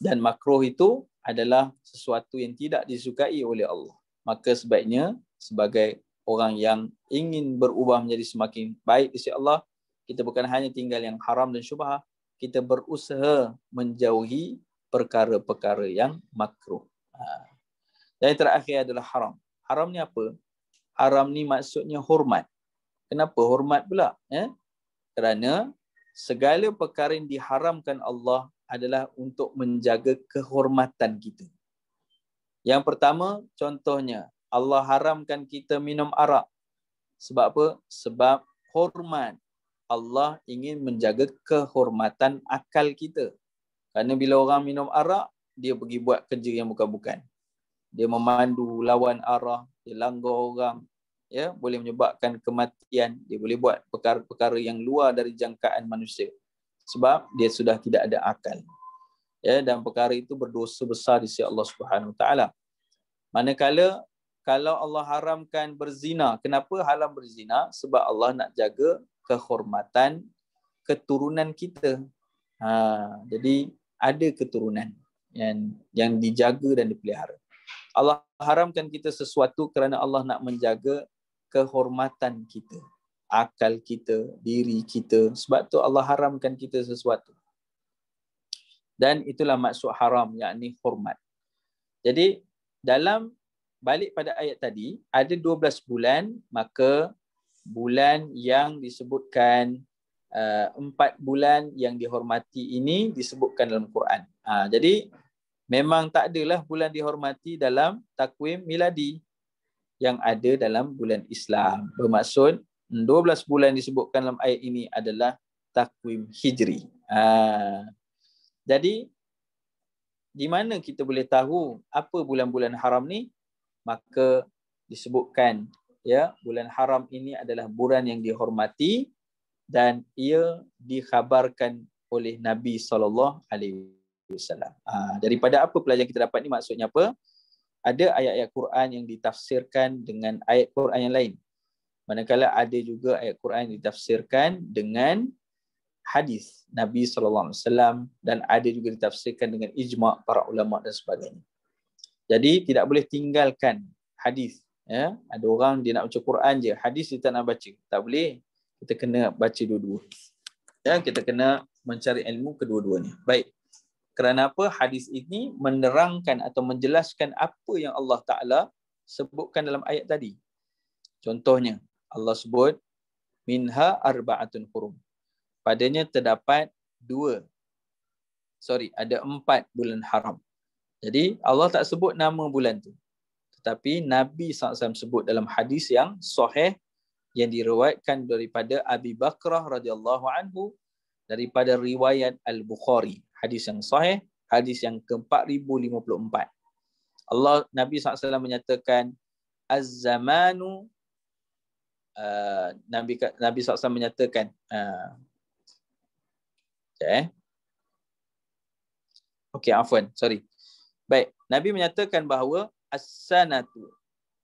dan makruh itu adalah sesuatu yang tidak disukai oleh Allah maka sebaiknya sebagai orang yang ingin berubah menjadi semakin baik isi Allah kita bukan hanya tinggal yang haram dan syubhat kita berusaha menjauhi perkara-perkara yang makruh ha. dan yang terakhir adalah haram haram ni apa haram ni maksudnya hormat Kenapa hormat pula? Eh? Kerana segala perkara yang diharamkan Allah adalah untuk menjaga kehormatan kita. Yang pertama, contohnya, Allah haramkan kita minum arak. Sebab apa? Sebab hormat. Allah ingin menjaga kehormatan akal kita. Kerana bila orang minum arak, dia pergi buat kerja yang bukan-bukan. Dia memandu lawan arah, dia langgar orang, ya boleh menyebabkan kematian dia boleh buat perkara-perkara yang luar dari jangkaan manusia sebab dia sudah tidak ada akal ya dan perkara itu berdosa besar di sisi Allah Subhanahu taala manakala kalau Allah haramkan berzina kenapa haram berzina sebab Allah nak jaga kehormatan keturunan kita ha jadi ada keturunan yang yang dijaga dan dipelihara Allah haramkan kita sesuatu kerana Allah nak menjaga kehormatan kita, akal kita, diri kita. Sebab tu Allah haramkan kita sesuatu. Dan itulah maksud haram, yakni hormat. Jadi dalam balik pada ayat tadi, ada 12 bulan, maka bulan yang disebutkan uh, empat uh, bulan yang dihormati ini disebutkan dalam Quran. Ha, jadi memang tak adalah bulan dihormati dalam takwim miladi yang ada dalam bulan Islam. Bermaksud 12 hmm, bulan disebutkan dalam ayat ini adalah takwim Hijri. Ha. Jadi di mana kita boleh tahu apa bulan-bulan haram ni? Maka disebutkan ya, bulan haram ini adalah bulan yang dihormati dan ia dikhabarkan oleh Nabi sallallahu alaihi wasallam. Ha, daripada apa pelajaran kita dapat ni maksudnya apa? ada ayat-ayat Quran yang ditafsirkan dengan ayat Quran yang lain. Manakala ada juga ayat Quran yang ditafsirkan dengan hadis Nabi sallallahu alaihi wasallam dan ada juga ditafsirkan dengan ijma' para ulama dan sebagainya. Jadi tidak boleh tinggalkan hadis ya. Ada orang dia nak baca Quran je, hadis dia tak nak baca. Tak boleh. Kita kena baca dua-dua. Ya, kita kena mencari ilmu kedua-duanya. Baik kerana apa hadis ini menerangkan atau menjelaskan apa yang Allah Taala sebutkan dalam ayat tadi contohnya Allah sebut minha arbaatun hurum padanya terdapat dua sorry ada empat bulan haram jadi Allah tak sebut nama bulan tu tetapi Nabi SAW sebut dalam hadis yang sahih yang diriwayatkan daripada Abi Bakrah radhiyallahu anhu daripada riwayat Al-Bukhari hadis yang sahih hadis yang ke-4054 Allah Nabi SAW menyatakan az-zamanu uh, Nabi Nabi SAW menyatakan uh, okay. Eh. Okey, afwan. Sorry. Baik, Nabi menyatakan bahawa as-sanatu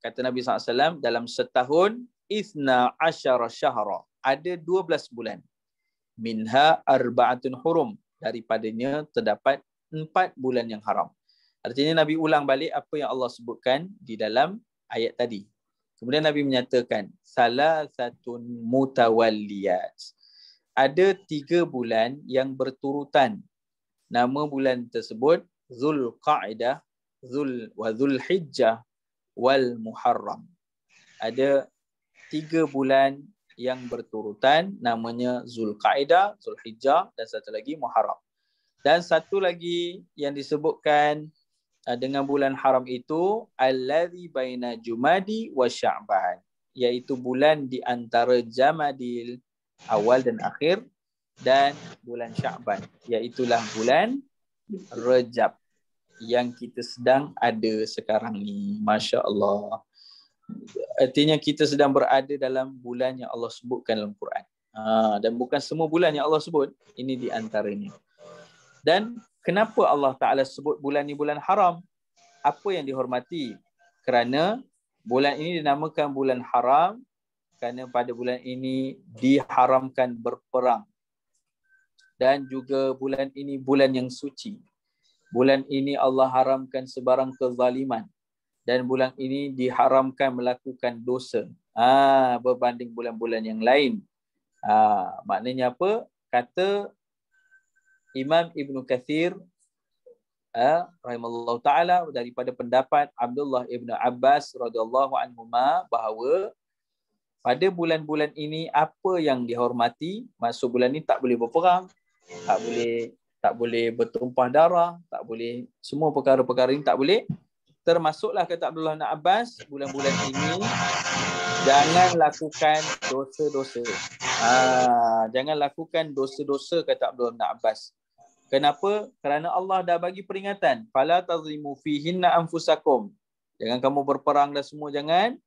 kata Nabi SAW dalam setahun isna asyara syahra ada 12 bulan. Minha arba'atun hurum daripadanya terdapat empat bulan yang haram. Artinya Nabi ulang balik apa yang Allah sebutkan di dalam ayat tadi. Kemudian Nabi menyatakan salah salasatun mutawalliyat. Ada tiga bulan yang berturutan. Nama bulan tersebut Zulqa'dah, Zul wa Zulhijjah wal Muharram. Ada tiga bulan yang berturutan namanya Zulkaidah, Zulhijjah dan satu lagi Muharram. Dan satu lagi yang disebutkan uh, dengan bulan haram itu al allazi baina jumadi wa sya'ban iaitu bulan di antara jamadil awal dan akhir dan bulan sya'ban iaitu bulan rejab yang kita sedang ada sekarang ni masya-Allah artinya kita sedang berada dalam bulan yang Allah sebutkan dalam Quran. Ha, dan bukan semua bulan yang Allah sebut, ini di antaranya. Dan kenapa Allah Taala sebut bulan ni bulan haram? Apa yang dihormati? Kerana bulan ini dinamakan bulan haram kerana pada bulan ini diharamkan berperang. Dan juga bulan ini bulan yang suci. Bulan ini Allah haramkan sebarang kezaliman dan bulan ini diharamkan melakukan dosa ah ha, berbanding bulan-bulan yang lain ha, maknanya apa kata Imam Ibn Kathir ha, rahimahullah ta'ala daripada pendapat Abdullah Ibn Abbas radhiyallahu anhu bahawa pada bulan-bulan ini apa yang dihormati masuk bulan ini tak boleh berperang tak boleh tak boleh bertumpah darah tak boleh semua perkara-perkara ini tak boleh termasuklah kata Abdullah bin Abbas bulan-bulan ini jangan lakukan dosa-dosa. Ha, jangan lakukan dosa-dosa kata Abdullah bin Abbas. Kenapa? Kerana Allah dah bagi peringatan, fala tazlimu fihinna anfusakum. Jangan kamu berperang dan semua jangan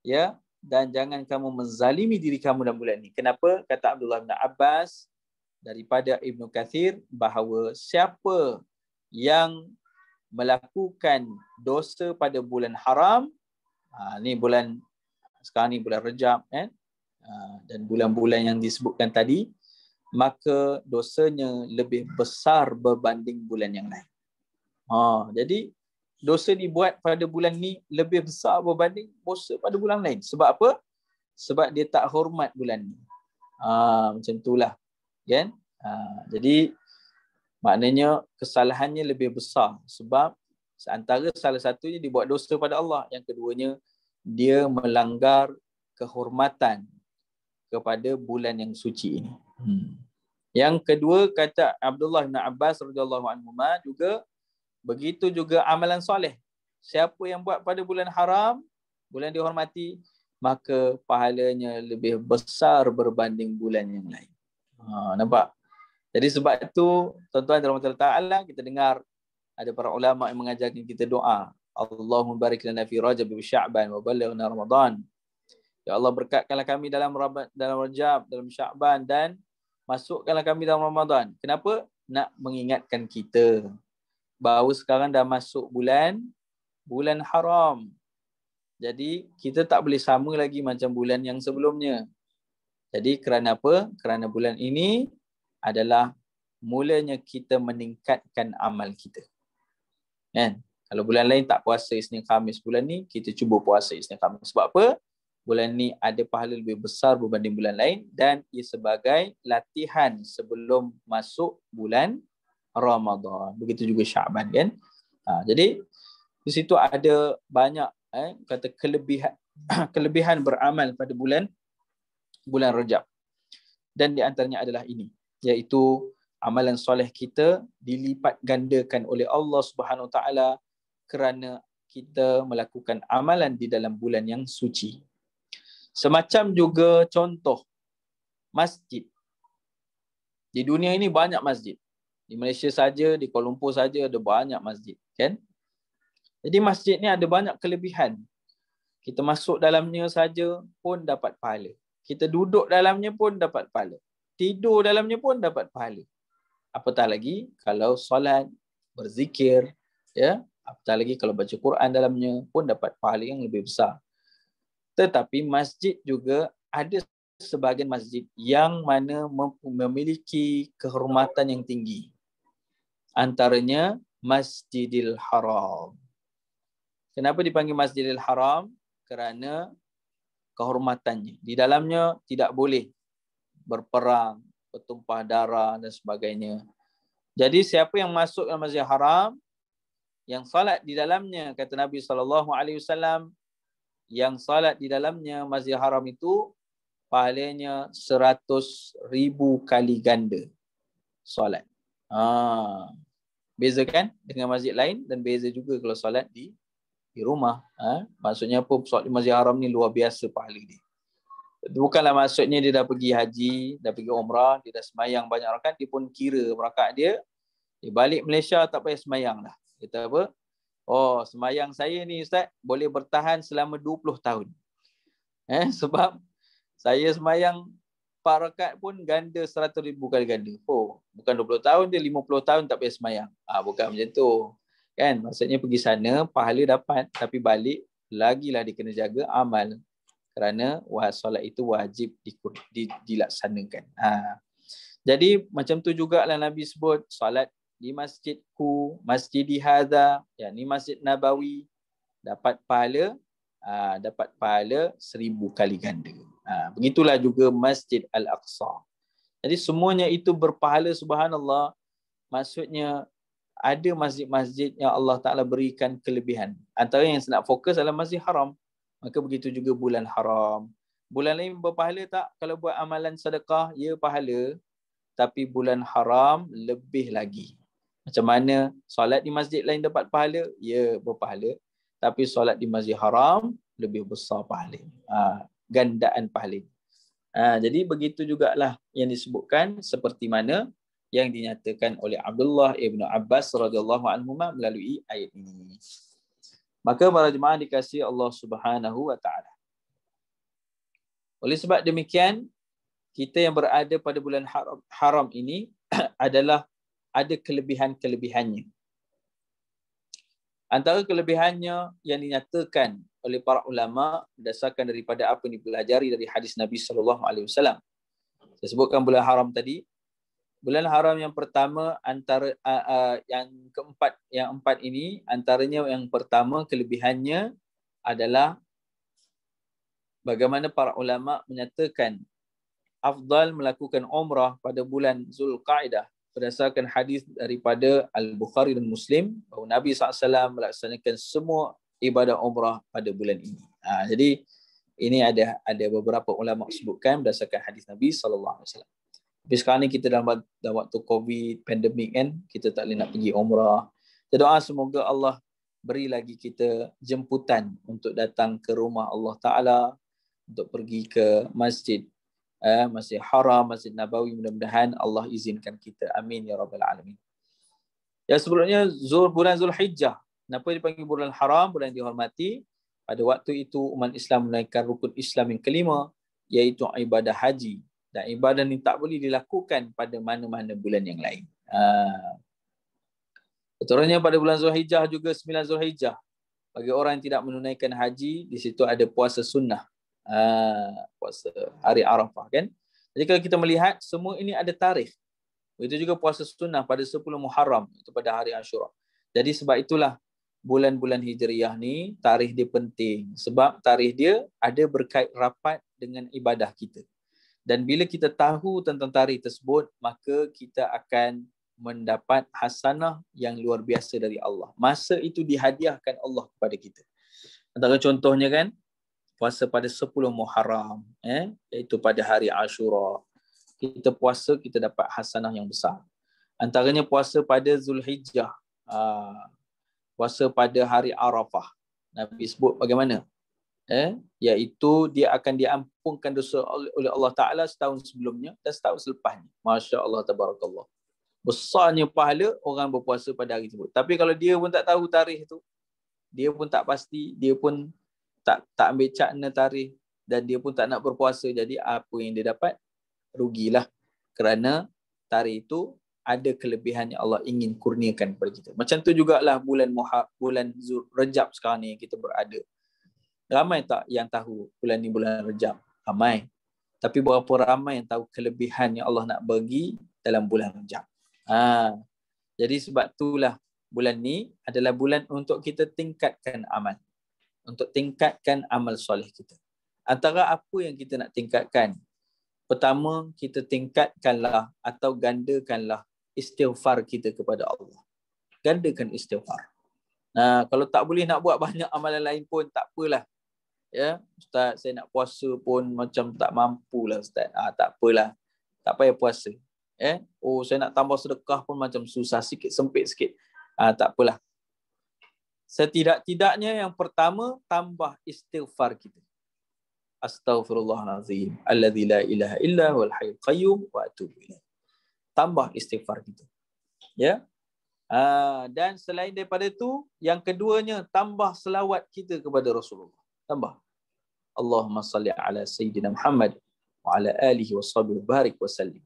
ya dan jangan kamu menzalimi diri kamu dalam bulan ini. Kenapa? Kata Abdullah bin Abbas daripada Ibnu Katsir bahawa siapa yang melakukan dosa pada bulan haram ha, ni bulan sekarang ni bulan rejab kan ha, dan bulan-bulan yang disebutkan tadi maka dosanya lebih besar berbanding bulan yang lain ha, jadi dosa dibuat pada bulan ni lebih besar berbanding dosa pada bulan lain sebab apa sebab dia tak hormat bulan ni ha, macam itulah kan ha, jadi maknanya kesalahannya lebih besar sebab antara salah satunya dibuat dosa pada Allah yang keduanya dia melanggar kehormatan kepada bulan yang suci ini hmm. yang kedua kata Abdullah bin Abbas radhiyallahu anhu juga begitu juga amalan soleh siapa yang buat pada bulan haram bulan dihormati maka pahalanya lebih besar berbanding bulan yang lain ha, nampak jadi sebab itu tuan-tuan dalam -tuan, Ta'ala kita dengar ada para ulama yang mengajarkan kita doa. Allahumma barik lana fi Rajab wa Sya'ban wa ballighna Ramadan. Ya Allah berkatkanlah kami dalam dalam Rajab, dalam Sya'ban dan masukkanlah kami dalam Ramadan. Kenapa? Nak mengingatkan kita bahawa sekarang dah masuk bulan bulan haram. Jadi kita tak boleh sama lagi macam bulan yang sebelumnya. Jadi kerana apa? Kerana bulan ini adalah mulanya kita meningkatkan amal kita. Kan? Kalau bulan lain tak puasa Isnin Khamis bulan ni, kita cuba puasa Isnin Khamis. Sebab apa? Bulan ni ada pahala lebih besar berbanding bulan lain dan ia sebagai latihan sebelum masuk bulan Ramadan. Begitu juga Syaban kan? Ha, jadi di situ ada banyak eh, kata kelebihan kelebihan beramal pada bulan bulan Rajab. Dan di antaranya adalah ini iaitu amalan soleh kita dilipat gandakan oleh Allah Subhanahu Wa Taala kerana kita melakukan amalan di dalam bulan yang suci. Semacam juga contoh masjid. Di dunia ini banyak masjid. Di Malaysia saja, di Kuala Lumpur saja ada banyak masjid, kan? Jadi masjid ni ada banyak kelebihan. Kita masuk dalamnya saja pun dapat pahala. Kita duduk dalamnya pun dapat pahala tidur dalamnya pun dapat pahala. Apatah lagi kalau solat, berzikir, ya, apatah lagi kalau baca Quran dalamnya pun dapat pahala yang lebih besar. Tetapi masjid juga ada sebahagian masjid yang mana memiliki kehormatan yang tinggi. Antaranya Masjidil Haram. Kenapa dipanggil Masjidil Haram? Kerana kehormatannya. Di dalamnya tidak boleh berperang, bertumpah darah dan sebagainya. Jadi siapa yang masuk ke Masjid Haram yang salat di dalamnya kata Nabi saw. yang salat di dalamnya Masjid Haram itu pahalanya ribu kali ganda salat. Ha. Beza kan dengan masjid lain dan beza juga kalau salat di di rumah. Ha. Maksudnya apa solat di Masjid Haram ni luar biasa pahala dia bukanlah maksudnya dia dah pergi haji, dah pergi umrah, dia dah semayang banyak orang kan? dia pun kira rakaat dia. Dia balik Malaysia tak payah semayang dah. Kita apa? Oh, semayang saya ni Ustaz boleh bertahan selama 20 tahun. Eh, sebab saya semayang Pak rakaat pun ganda 100 ribu kali ganda. Oh, bukan 20 tahun dia 50 tahun tak payah semayang. ha, bukan macam tu. Kan? Maksudnya pergi sana, pahala dapat. Tapi balik, lagilah dia kena jaga amal kerana wajib solat itu wajib di, di, dilaksanakan. Ha. Jadi macam tu juga lah Nabi sebut solat di masjidku, masjid di Hadha, yang ni masjid Nabawi, dapat pahala, ha, dapat pahala seribu kali ganda. Ha, begitulah juga Masjid Al-Aqsa. Jadi semuanya itu berpahala subhanallah. Maksudnya ada masjid-masjid yang Allah Ta'ala berikan kelebihan. Antara yang saya nak fokus adalah masjid haram maka begitu juga bulan haram. Bulan lain berpahala tak kalau buat amalan sedekah? Ya pahala. Tapi bulan haram lebih lagi. Macam mana solat di masjid lain dapat pahala? Ya berpahala. Tapi solat di masjid haram lebih besar pahala. Ha, gandaan pahala. Ha, jadi begitu jugalah yang disebutkan seperti mana yang dinyatakan oleh Abdullah ibnu Abbas radhiyallahu anhu melalui ayat ini. Maka para jemaah dikasihi Allah Subhanahu wa taala. Oleh sebab demikian, kita yang berada pada bulan haram, haram ini adalah ada kelebihan-kelebihannya. Antara kelebihannya yang dinyatakan oleh para ulama berdasarkan daripada apa yang dipelajari dari hadis Nabi sallallahu alaihi wasallam. Saya sebutkan bulan haram tadi, bulan haram yang pertama antara uh, uh, yang keempat yang empat ini antaranya yang pertama kelebihannya adalah bagaimana para ulama menyatakan afdal melakukan umrah pada bulan Zulqaidah berdasarkan hadis daripada Al-Bukhari dan Muslim bahawa Nabi SAW melaksanakan semua ibadah umrah pada bulan ini. Ha, jadi ini ada ada beberapa ulama sebutkan berdasarkan hadis Nabi sallallahu alaihi wasallam. Tapi sekarang ni kita dah dalam waktu COVID, pandemik kan, kita tak boleh nak pergi umrah. Kita doa semoga Allah beri lagi kita jemputan untuk datang ke rumah Allah Ta'ala, untuk pergi ke masjid, eh, masjid haram, masjid nabawi, mudah-mudahan Allah izinkan kita. Amin ya Rabbal Alamin. Ya sebelumnya, Zul, bulan Zulhijjah. Kenapa dipanggil bulan haram, bulan yang dihormati? Pada waktu itu, umat Islam menaikkan rukun Islam yang kelima, iaitu ibadah haji dan ibadah ni tak boleh dilakukan pada mana-mana bulan yang lain. Keturunannya ah. pada bulan Zulhijjah juga 9 Zulhijjah. Bagi orang yang tidak menunaikan haji, di situ ada puasa sunnah. Ah, puasa hari Arafah kan. Jadi kalau kita melihat, semua ini ada tarikh. Itu juga puasa sunnah pada 10 Muharram, itu pada hari Ashura. Jadi sebab itulah bulan-bulan Hijriah ni tarikh dia penting. Sebab tarikh dia ada berkait rapat dengan ibadah kita dan bila kita tahu tentang tarikh tersebut maka kita akan mendapat hasanah yang luar biasa dari Allah masa itu dihadiahkan Allah kepada kita antara contohnya kan puasa pada 10 Muharram eh iaitu pada hari Ashura kita puasa kita dapat hasanah yang besar antaranya puasa pada Zulhijjah ah, puasa pada hari Arafah Nabi sebut bagaimana eh iaitu dia akan diampunkan dosa oleh Allah Taala setahun sebelumnya dan setahun selepasnya masya-Allah tabarakallah besarnya pahala orang berpuasa pada hari tersebut tapi kalau dia pun tak tahu tarikh tu dia pun tak pasti dia pun tak tak ambil cakna tarikh dan dia pun tak nak berpuasa jadi apa yang dia dapat rugilah kerana tarikh itu ada kelebihan yang Allah ingin kurniakan kepada kita. Macam tu jugalah bulan Muha, bulan Zul, Rejab sekarang ni kita berada ramai tak yang tahu bulan ni bulan Rejab? Ramai. Tapi berapa ramai yang tahu kelebihan yang Allah nak bagi dalam bulan Rejab? Ha. Jadi sebab itulah bulan ni adalah bulan untuk kita tingkatkan amal. Untuk tingkatkan amal soleh kita. Antara apa yang kita nak tingkatkan? Pertama, kita tingkatkanlah atau gandakanlah istighfar kita kepada Allah. Gandakan istighfar. Nah, kalau tak boleh nak buat banyak amalan lain pun tak apalah ya ustaz saya nak puasa pun macam tak mampulah ustaz ah tak apalah tak payah puasa eh oh saya nak tambah sedekah pun macam susah sikit sempit sikit ah tak apalah setidak-tidaknya yang pertama tambah istighfar kita astaghfirullahalazim alladzi la ilaha illa huwal hayyul qayyum wa atubu ilaih tambah istighfar kita ya ah dan selain daripada itu yang keduanya tambah selawat kita kepada Rasulullah tambah Allahumma salli ala sayyidina Muhammad wa ala alihi wa sahbihi barik wa sallim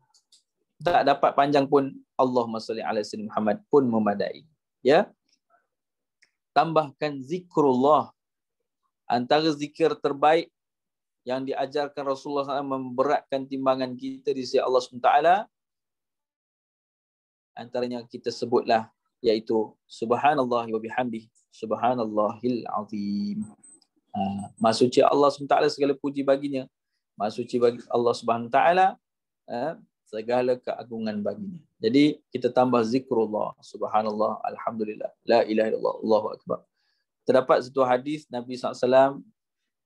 tak dapat panjang pun Allahumma salli ala sayyidina Muhammad pun memadai ya tambahkan zikrullah antara zikir terbaik yang diajarkan Rasulullah SAW memberatkan timbangan kita di sisi Allah SWT antaranya kita sebutlah yaitu subhanallah wa bihamdih subhanallahil azim Maha suci Allah SWT segala puji baginya. Maha suci bagi Allah SWT ha, segala keagungan baginya. Jadi kita tambah zikrullah. Subhanallah. Alhamdulillah. La ilaha illallah. Allahu Akbar. Terdapat satu hadis Nabi SAW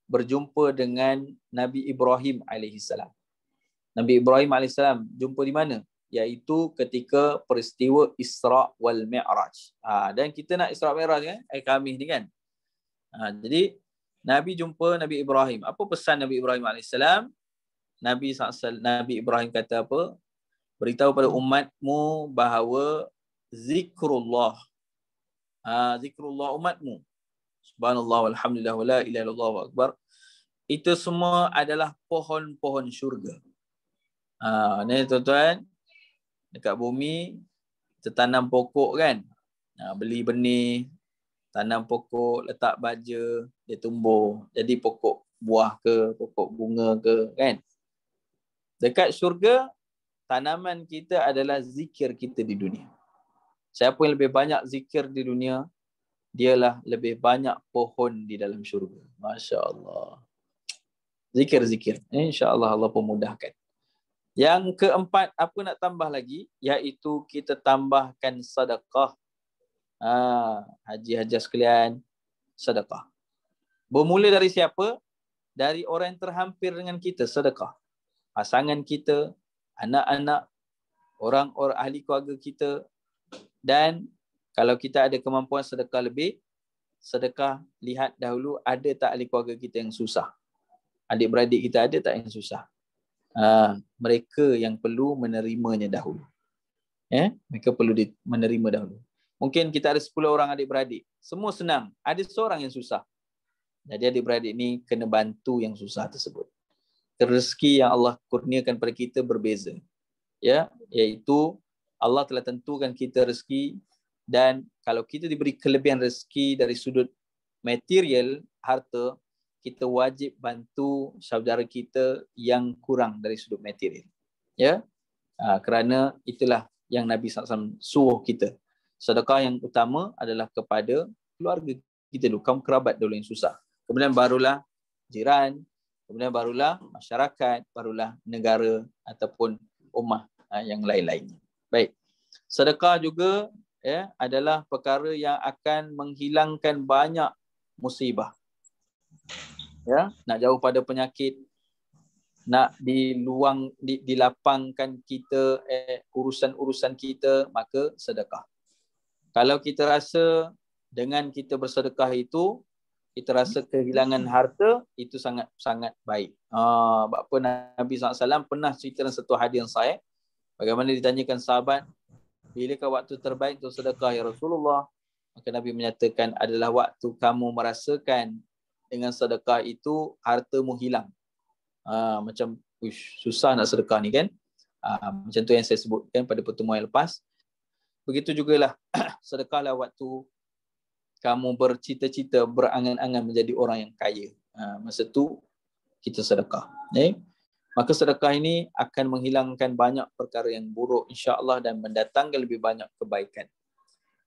berjumpa dengan Nabi Ibrahim AS. Nabi Ibrahim AS jumpa di mana? Iaitu ketika peristiwa Isra' wal Mi'raj. Ha, dan kita nak Isra' Mi'raj kan? Eh, kami ni kan? Ha, jadi Nabi jumpa Nabi Ibrahim. Apa pesan Nabi Ibrahim AS? Nabi Nabi Ibrahim kata apa? Beritahu pada umatmu bahawa zikrullah. Ha, zikrullah umatmu. Subhanallah, Alhamdulillah, wa la ilaha illallah, wa akbar. Itu semua adalah pohon-pohon syurga. Ha, ni tuan-tuan, dekat bumi, kita tanam pokok kan. Ha, beli benih, tanam pokok, letak baja, dia tumbuh. Jadi pokok buah ke, pokok bunga ke, kan? Dekat syurga, tanaman kita adalah zikir kita di dunia. Siapa yang lebih banyak zikir di dunia, dialah lebih banyak pohon di dalam syurga. Masya Allah. Zikir-zikir. Insya Allah Allah pemudahkan. Yang keempat, apa nak tambah lagi? Iaitu kita tambahkan sadaqah ha, haji-haji sekalian sedekah. Bermula dari siapa? Dari orang yang terhampir dengan kita sedekah. Pasangan kita, anak-anak, orang-orang ahli keluarga kita dan kalau kita ada kemampuan sedekah lebih, sedekah lihat dahulu ada tak ahli keluarga kita yang susah. Adik-beradik kita ada tak yang susah. Ha, mereka yang perlu menerimanya dahulu. Eh, mereka perlu menerima dahulu. Mungkin kita ada 10 orang adik-beradik. Semua senang. Ada seorang yang susah. Jadi adik-beradik ini kena bantu yang susah tersebut. Rezeki yang Allah kurniakan pada kita berbeza. Ya, iaitu Allah telah tentukan kita rezeki dan kalau kita diberi kelebihan rezeki dari sudut material harta, kita wajib bantu saudara kita yang kurang dari sudut material. Ya. Ha, kerana itulah yang Nabi SAW suruh kita sedekah yang utama adalah kepada keluarga kita dulu, kaum kerabat dulu yang susah. Kemudian barulah jiran, kemudian barulah masyarakat, barulah negara ataupun umat ha, yang lain-lainnya. Baik. Sedekah juga ya adalah perkara yang akan menghilangkan banyak musibah. Ya, nak jauh pada penyakit, nak diluang dilapangkan kita eh, urusan-urusan kita maka sedekah kalau kita rasa dengan kita bersedekah itu kita rasa hmm. kehilangan harta itu sangat sangat baik. Ah apa Nabi SAW pernah cerita dalam satu hadis saya bagaimana ditanyakan sahabat bila waktu terbaik untuk sedekah ya Rasulullah? Maka Nabi menyatakan adalah waktu kamu merasakan dengan sedekah itu hartamu hilang. Ah macam ush, susah nak sedekah ni kan? Ah macam tu yang saya sebutkan pada pertemuan yang lepas. Begitu jugalah sedekahlah waktu kamu bercita-cita berangan-angan menjadi orang yang kaya. Ha, masa tu kita sedekah. Okay? Eh? Maka sedekah ini akan menghilangkan banyak perkara yang buruk insya-Allah dan mendatangkan lebih banyak kebaikan.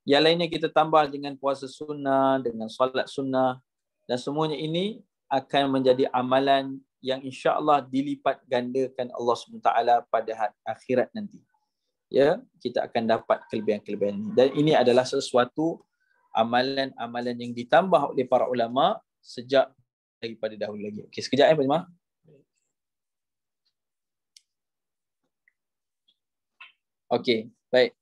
Yang lainnya kita tambah dengan puasa sunnah, dengan solat sunnah dan semuanya ini akan menjadi amalan yang insya-Allah dilipat gandakan Allah SWT pada hari akhirat nanti ya kita akan dapat kelebihan-kelebihan dan ini adalah sesuatu amalan-amalan yang ditambah oleh para ulama sejak daripada dahulu lagi. Okey sekejap eh Fatimah. Okey, baik.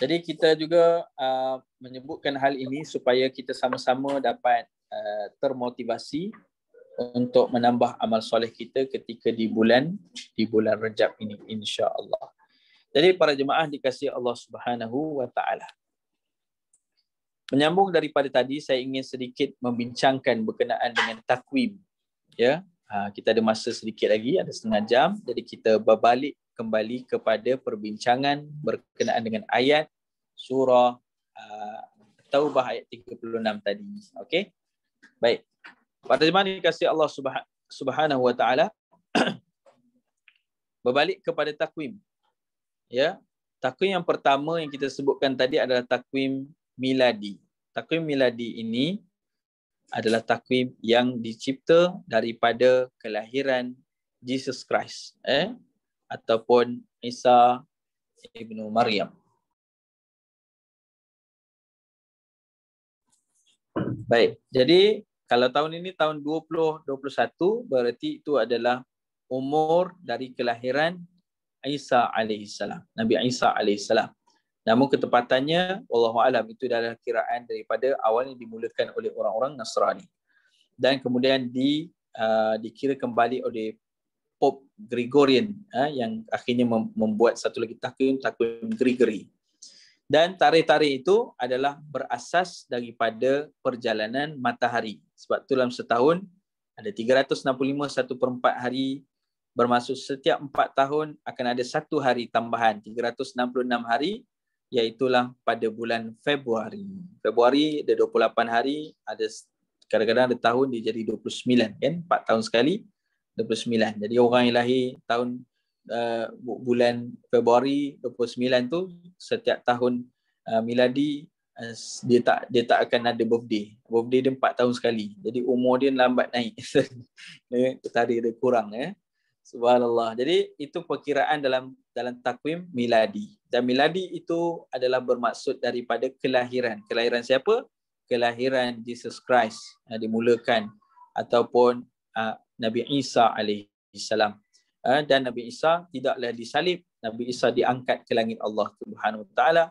Jadi kita juga uh, menyebutkan hal ini supaya kita sama-sama dapat uh, termotivasi untuk menambah amal soleh kita ketika di bulan di bulan Rejab ini insya-Allah. Jadi para jemaah dikasihi Allah Subhanahu wa taala. Menyambung daripada tadi saya ingin sedikit membincangkan berkenaan dengan takwim. Ya. Ha, kita ada masa sedikit lagi ada setengah jam jadi kita berbalik kembali kepada perbincangan berkenaan dengan ayat surah uh, Taubah ayat 36 tadi. Okey. Baik. Para jemaah dikasihi Allah Subhanahu wa taala. Berbalik kepada takwim ya takwim yang pertama yang kita sebutkan tadi adalah takwim miladi takwim miladi ini adalah takwim yang dicipta daripada kelahiran Jesus Christ eh ataupun Isa ibnu Maryam Baik, jadi kalau tahun ini tahun 2021 berarti itu adalah umur dari kelahiran Isa alaihi salam. Nabi Isa alaihi salam. Namun ketepatannya wallahu alam itu adalah kiraan daripada awal yang dimulakan oleh orang-orang Nasrani. Dan kemudian di uh, dikira kembali oleh Pope Gregorian uh, yang akhirnya mem- membuat satu lagi takwim takwim Gregory. Dan tarik tarik itu adalah berasas daripada perjalanan matahari. Sebab itu dalam setahun ada 365 satu perempat hari bermaksud setiap empat tahun akan ada satu hari tambahan 366 hari iaitulah pada bulan Februari. Februari ada 28 hari, ada kadang-kadang ada tahun dia jadi 29 kan, Empat tahun sekali 29. Jadi orang yang lahir tahun uh, bulan Februari 29 tu setiap tahun uh, miladi uh, dia tak dia tak akan ada birthday. Birthday dia 4 tahun sekali. Jadi umur dia lambat naik. Ketari dia kurang ya. Eh. Subhanallah. Jadi itu perkiraan dalam dalam takwim miladi. Dan miladi itu adalah bermaksud daripada kelahiran. Kelahiran siapa? Kelahiran Jesus Christ uh, dimulakan ataupun uh, Nabi Isa alaihi salam. Uh, dan Nabi Isa tidaklah disalib. Nabi Isa diangkat ke langit Allah Subhanahu Wa taala.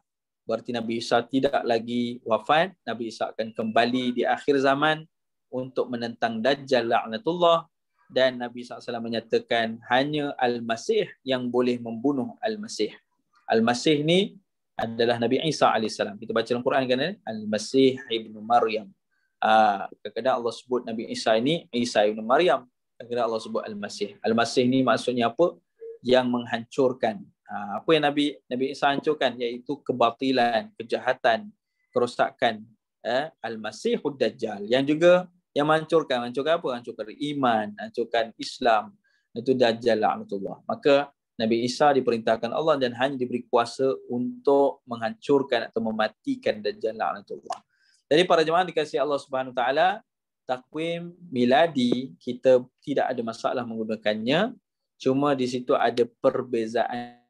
Berarti Nabi Isa tidak lagi wafat. Nabi Isa akan kembali di akhir zaman untuk menentang Dajjal la'natullah dan Nabi SAW menyatakan hanya Al-Masih yang boleh membunuh Al-Masih. Al-Masih ni adalah Nabi Isa AS. Kita baca dalam Quran kan eh? Al-Masih Ibn Maryam. Ah, kadang-kadang Allah sebut Nabi Isa ini Isa Ibn Maryam. Kadang-kadang Allah sebut Al-Masih. Al-Masih ni maksudnya apa? Yang menghancurkan. Ah, apa yang Nabi Nabi Isa hancurkan? Iaitu kebatilan, kejahatan, kerosakan. Eh? Al-Masih Dajjal. Yang juga yang mancurkan mancurkan apa mancurkan iman mancurkan Islam itu dajjal laknatullah maka Nabi Isa diperintahkan Allah dan hanya diberi kuasa untuk menghancurkan atau mematikan dajjal laknatullah jadi para jemaah dikasihi Allah Subhanahu Wa Taala takwim miladi kita tidak ada masalah menggunakannya cuma di situ ada perbezaan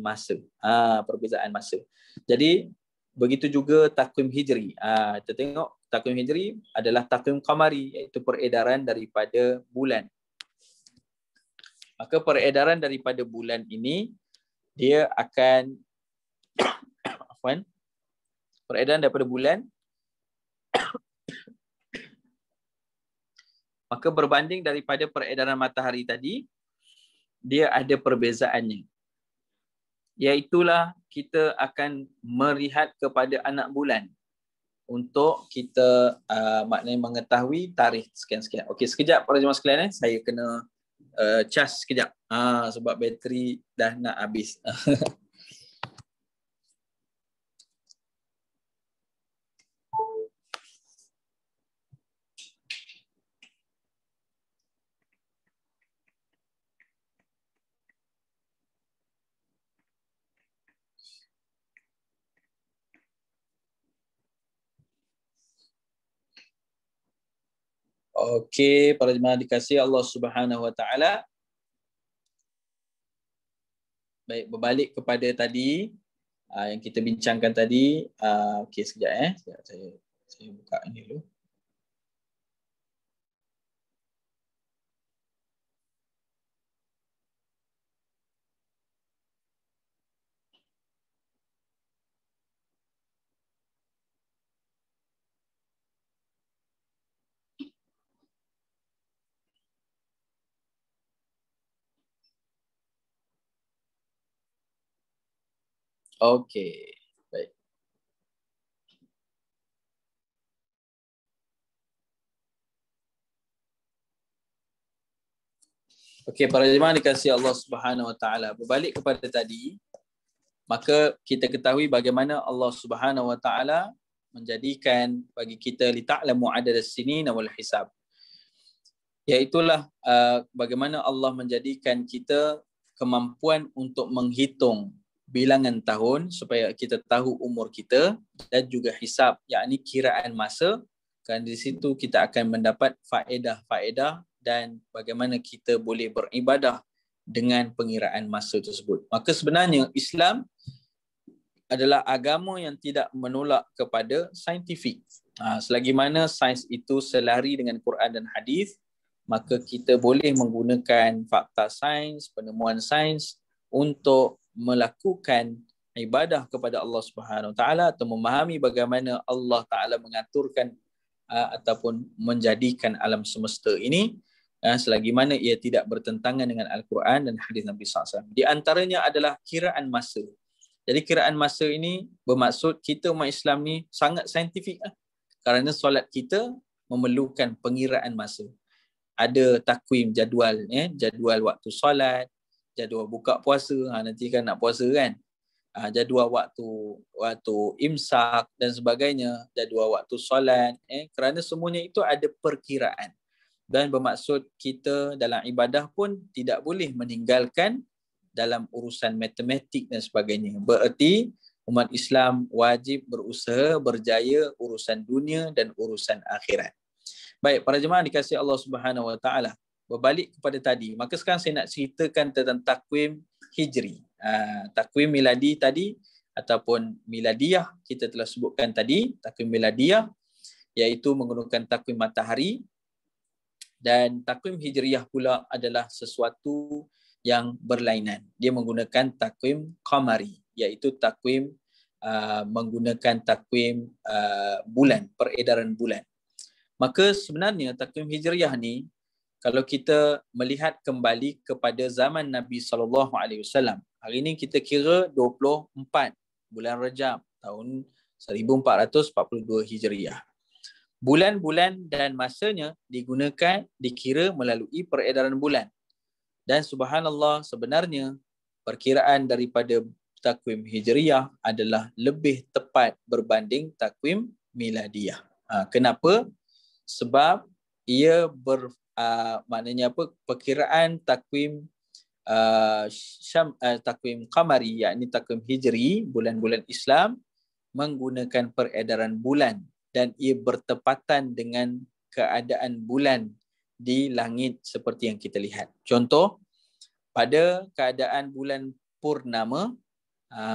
masa ha, perbezaan masa jadi begitu juga takwim hijri ha, kita tengok Takwim Hijri adalah Takwim Kamari, iaitu peredaran daripada bulan. Maka peredaran daripada bulan ini dia akan apa? peredaran daripada bulan maka berbanding daripada peredaran matahari tadi dia ada perbezaannya iaitulah kita akan melihat kepada anak bulan untuk kita uh, maknanya mengetahui tarikh sekian-sekian. Okey, sekejap para jemaah sekalian eh. Saya kena uh, charge sekejap. Ah, sebab bateri dah nak habis. Okey, para jemaah dikasihi Allah Subhanahu Wa Taala. Baik, berbalik kepada tadi ah, yang kita bincangkan tadi, uh, okey sekejap eh. Sekejap, saya saya buka ini dulu. Okay. Okey para jemaah dikasihi Allah Subhanahu Wa Taala. Berbalik kepada tadi, maka kita ketahui bagaimana Allah Subhanahu Wa Taala menjadikan bagi kita li ta'lamu adad sini wal hisab. Iaitulah uh, bagaimana Allah menjadikan kita kemampuan untuk menghitung bilangan tahun supaya kita tahu umur kita dan juga hisap, yakni kiraan masa kerana di situ kita akan mendapat faedah-faedah dan bagaimana kita boleh beribadah dengan pengiraan masa tersebut. Maka sebenarnya Islam adalah agama yang tidak menolak kepada saintifik. Ha, selagi mana sains itu selari dengan Quran dan hadis, maka kita boleh menggunakan fakta sains, penemuan sains untuk melakukan ibadah kepada Allah Subhanahu Wa Taala atau memahami bagaimana Allah Taala mengaturkan uh, ataupun menjadikan alam semesta ini uh, selagi mana ia tidak bertentangan dengan Al-Quran dan hadis Nabi SAW. Di antaranya adalah kiraan masa. Jadi kiraan masa ini bermaksud kita umat Islam ni sangat saintifik lah. Kerana solat kita memerlukan pengiraan masa. Ada takwim jadual, eh, jadual waktu solat, jadual buka puasa ha, nanti kan nak puasa kan ha, jadual waktu waktu imsak dan sebagainya jadual waktu solat eh kerana semuanya itu ada perkiraan dan bermaksud kita dalam ibadah pun tidak boleh meninggalkan dalam urusan matematik dan sebagainya bererti umat Islam wajib berusaha berjaya urusan dunia dan urusan akhirat baik para jemaah dikasihi Allah Subhanahu wa taala berbalik kepada tadi maka sekarang saya nak ceritakan tentang takwim hijri uh, takwim miladi tadi ataupun Miladiyah kita telah sebutkan tadi takwim Miladiyah, iaitu menggunakan takwim matahari dan takwim Hijriyah pula adalah sesuatu yang berlainan dia menggunakan takwim Kamari, iaitu takwim uh, menggunakan takwim uh, bulan peredaran bulan maka sebenarnya takwim Hijriyah ni kalau kita melihat kembali kepada zaman Nabi sallallahu alaihi wasallam hari ini kita kira 24 bulan Rajab tahun 1442 Hijriah bulan-bulan dan masanya digunakan dikira melalui peredaran bulan dan subhanallah sebenarnya perkiraan daripada takwim Hijriah adalah lebih tepat berbanding takwim Miladiah. Ha, kenapa? Sebab ia ber, Ah, maknanya apa perkiraan takwim uh, syam uh, takwim qamari yakni takwim hijri bulan-bulan Islam menggunakan peredaran bulan dan ia bertepatan dengan keadaan bulan di langit seperti yang kita lihat. Contoh pada keadaan bulan purnama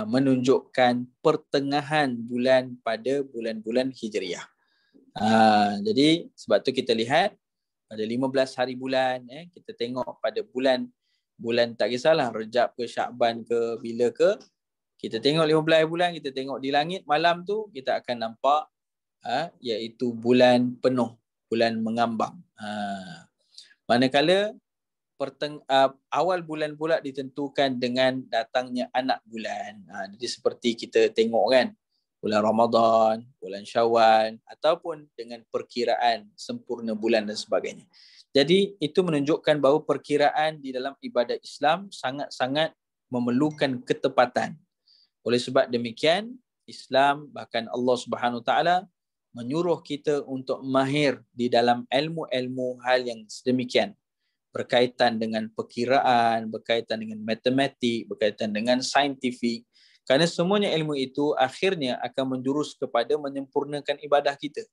menunjukkan pertengahan bulan pada bulan-bulan Hijriah. jadi sebab tu kita lihat ada 15 hari bulan eh kita tengok pada bulan bulan tak kisahlah Rejab ke Syakban ke bila ke kita tengok 15 bulan kita tengok di langit malam tu kita akan nampak ha, iaitu bulan penuh bulan mengambang ha. manakala perteng, uh, awal bulan pula ditentukan dengan datangnya anak bulan ha, jadi seperti kita tengok kan bulan Ramadan, bulan Syawal ataupun dengan perkiraan sempurna bulan dan sebagainya. Jadi itu menunjukkan bahawa perkiraan di dalam ibadah Islam sangat-sangat memerlukan ketepatan. Oleh sebab demikian, Islam bahkan Allah Subhanahu taala menyuruh kita untuk mahir di dalam ilmu-ilmu hal yang sedemikian berkaitan dengan perkiraan, berkaitan dengan matematik, berkaitan dengan saintifik kerana semuanya ilmu itu akhirnya akan menjurus kepada menyempurnakan ibadah kita.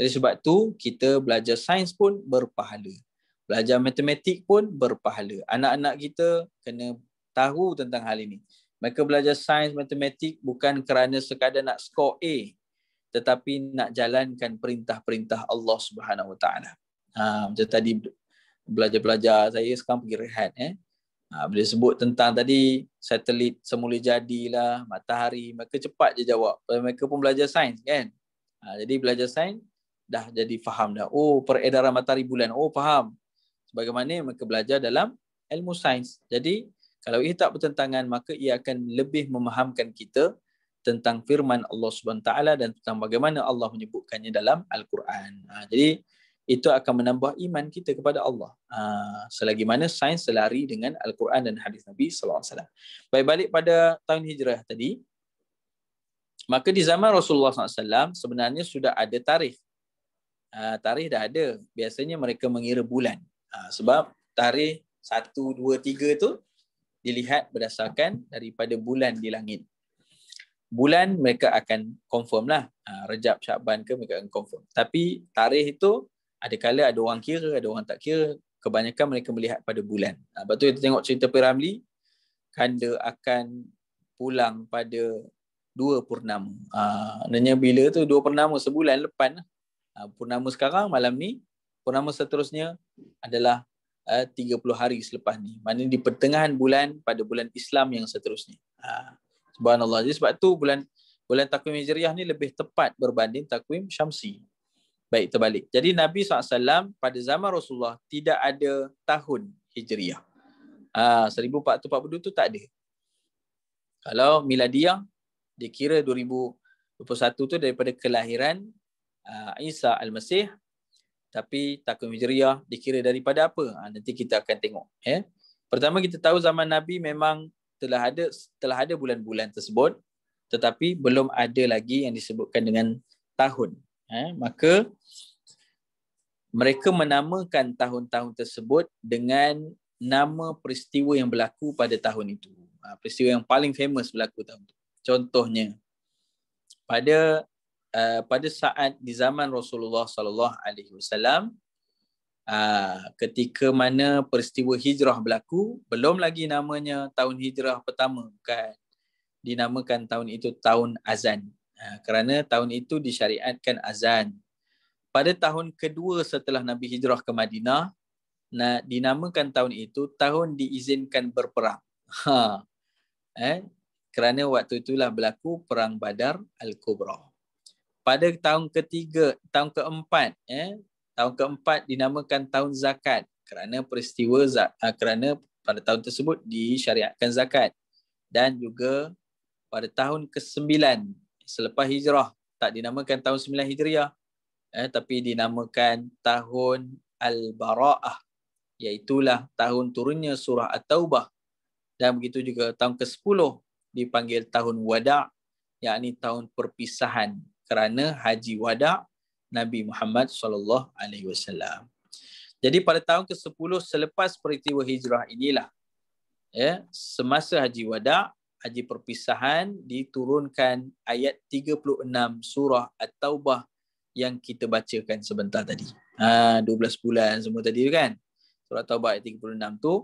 Jadi sebab tu kita belajar sains pun berpahala. Belajar matematik pun berpahala. Anak-anak kita kena tahu tentang hal ini. Mereka belajar sains matematik bukan kerana sekadar nak skor A tetapi nak jalankan perintah-perintah Allah Subhanahu Wa Taala. Ha, macam tadi belajar-belajar saya sekarang pergi rehat eh. Ha, bila sebut tentang tadi, satelit semula jadilah, matahari, mereka cepat je jawab. Mereka pun belajar sains kan? Ha, jadi belajar sains, dah jadi faham dah. Oh, peredaran matahari bulan. Oh, faham. Sebagaimana mereka belajar dalam ilmu sains. Jadi, kalau ia tak bertentangan, maka ia akan lebih memahamkan kita tentang firman Allah SWT dan tentang bagaimana Allah menyebutkannya dalam Al-Quran. Ha, jadi, itu akan menambah iman kita kepada Allah. Uh, selagi mana sains selari dengan Al-Quran dan hadis Nabi SAW. Baik balik pada tahun hijrah tadi. Maka di zaman Rasulullah SAW sebenarnya sudah ada tarikh. Uh, tarikh dah ada. Biasanya mereka mengira bulan. Uh, sebab tarikh 1, 2, 3 tu dilihat berdasarkan daripada bulan di langit. Bulan mereka akan confirm lah. Uh, Rejab, Syakban ke mereka akan confirm. Tapi tarikh itu ada kala ada orang kira, ada orang tak kira. Kebanyakan mereka melihat pada bulan. Ha, lepas tu kita tengok cerita Piramli, dia akan pulang pada dua purnama. Ha, nanya bila tu dua purnama sebulan lepas. Lah. Ha, purnama sekarang malam ni, purnama seterusnya adalah ha, tiga puluh hari selepas ni. Maknanya di pertengahan bulan pada bulan Islam yang seterusnya. Ha, subhanallah. Jadi sebab tu bulan bulan takwim Hijriah ni lebih tepat berbanding takwim Syamsi. Baik, terbalik. Jadi Nabi SAW pada zaman Rasulullah tidak ada tahun Hijriah. Ah, uh, 1442 tu tak ada. Kalau Miladiyah, dikira 2021 tu daripada kelahiran uh, Isa Al-Masih. Tapi tahun Hijriah dikira daripada apa? Uh, nanti kita akan tengok. Eh? Pertama kita tahu zaman Nabi memang telah ada telah ada bulan-bulan tersebut tetapi belum ada lagi yang disebutkan dengan tahun eh, maka mereka menamakan tahun-tahun tersebut dengan nama peristiwa yang berlaku pada tahun itu. Ha, peristiwa yang paling famous berlaku tahun itu. Contohnya pada uh, pada saat di zaman Rasulullah sallallahu alaihi wasallam ha, ketika mana peristiwa hijrah berlaku, belum lagi namanya tahun hijrah pertama kan? dinamakan tahun itu tahun azan Ha, kerana tahun itu disyariatkan azan. Pada tahun kedua setelah Nabi hijrah ke Madinah, nah, dinamakan tahun itu tahun diizinkan berperang. Ha. Eh? Kerana waktu itulah berlaku Perang Badar Al-Kubra. Pada tahun ketiga, tahun keempat, eh? tahun keempat dinamakan tahun zakat kerana peristiwa zakat, ha, kerana pada tahun tersebut disyariatkan zakat dan juga pada tahun ke-9 selepas hijrah tak dinamakan tahun 9 hijriah eh tapi dinamakan tahun al-baraah iaitu lah tahun turunnya surah at-taubah dan begitu juga tahun ke-10 dipanggil tahun wada' yakni tahun perpisahan kerana haji wada' Nabi Muhammad sallallahu alaihi wasallam jadi pada tahun ke-10 selepas peristiwa hijrah inilah ya semasa haji wada' haji perpisahan diturunkan ayat 36 surah At-Taubah yang kita bacakan sebentar tadi. Ha, 12 bulan semua tadi kan? Surah Taubah ayat 36 tu.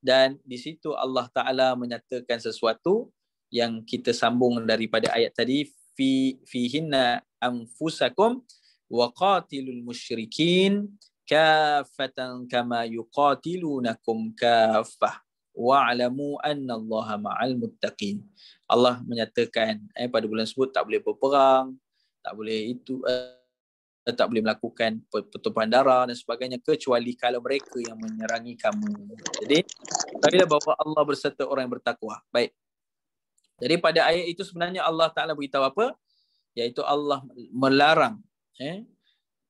Dan di situ Allah Ta'ala menyatakan sesuatu yang kita sambung daripada ayat tadi. Fi, fihinna anfusakum wa qatilul musyrikin kafatan kama yuqatilunakum kafah wa'lamu anna Allaha ma'al muttaqin. Allah menyatakan eh, pada bulan sebut tak boleh berperang, tak boleh itu uh, tak boleh melakukan pertumpahan darah dan sebagainya kecuali kalau mereka yang menyerangi kamu. Jadi, tadi tadilah bahawa Allah berserta orang yang bertakwa. Baik. Jadi pada ayat itu sebenarnya Allah Taala beritahu apa? Yaitu Allah melarang eh,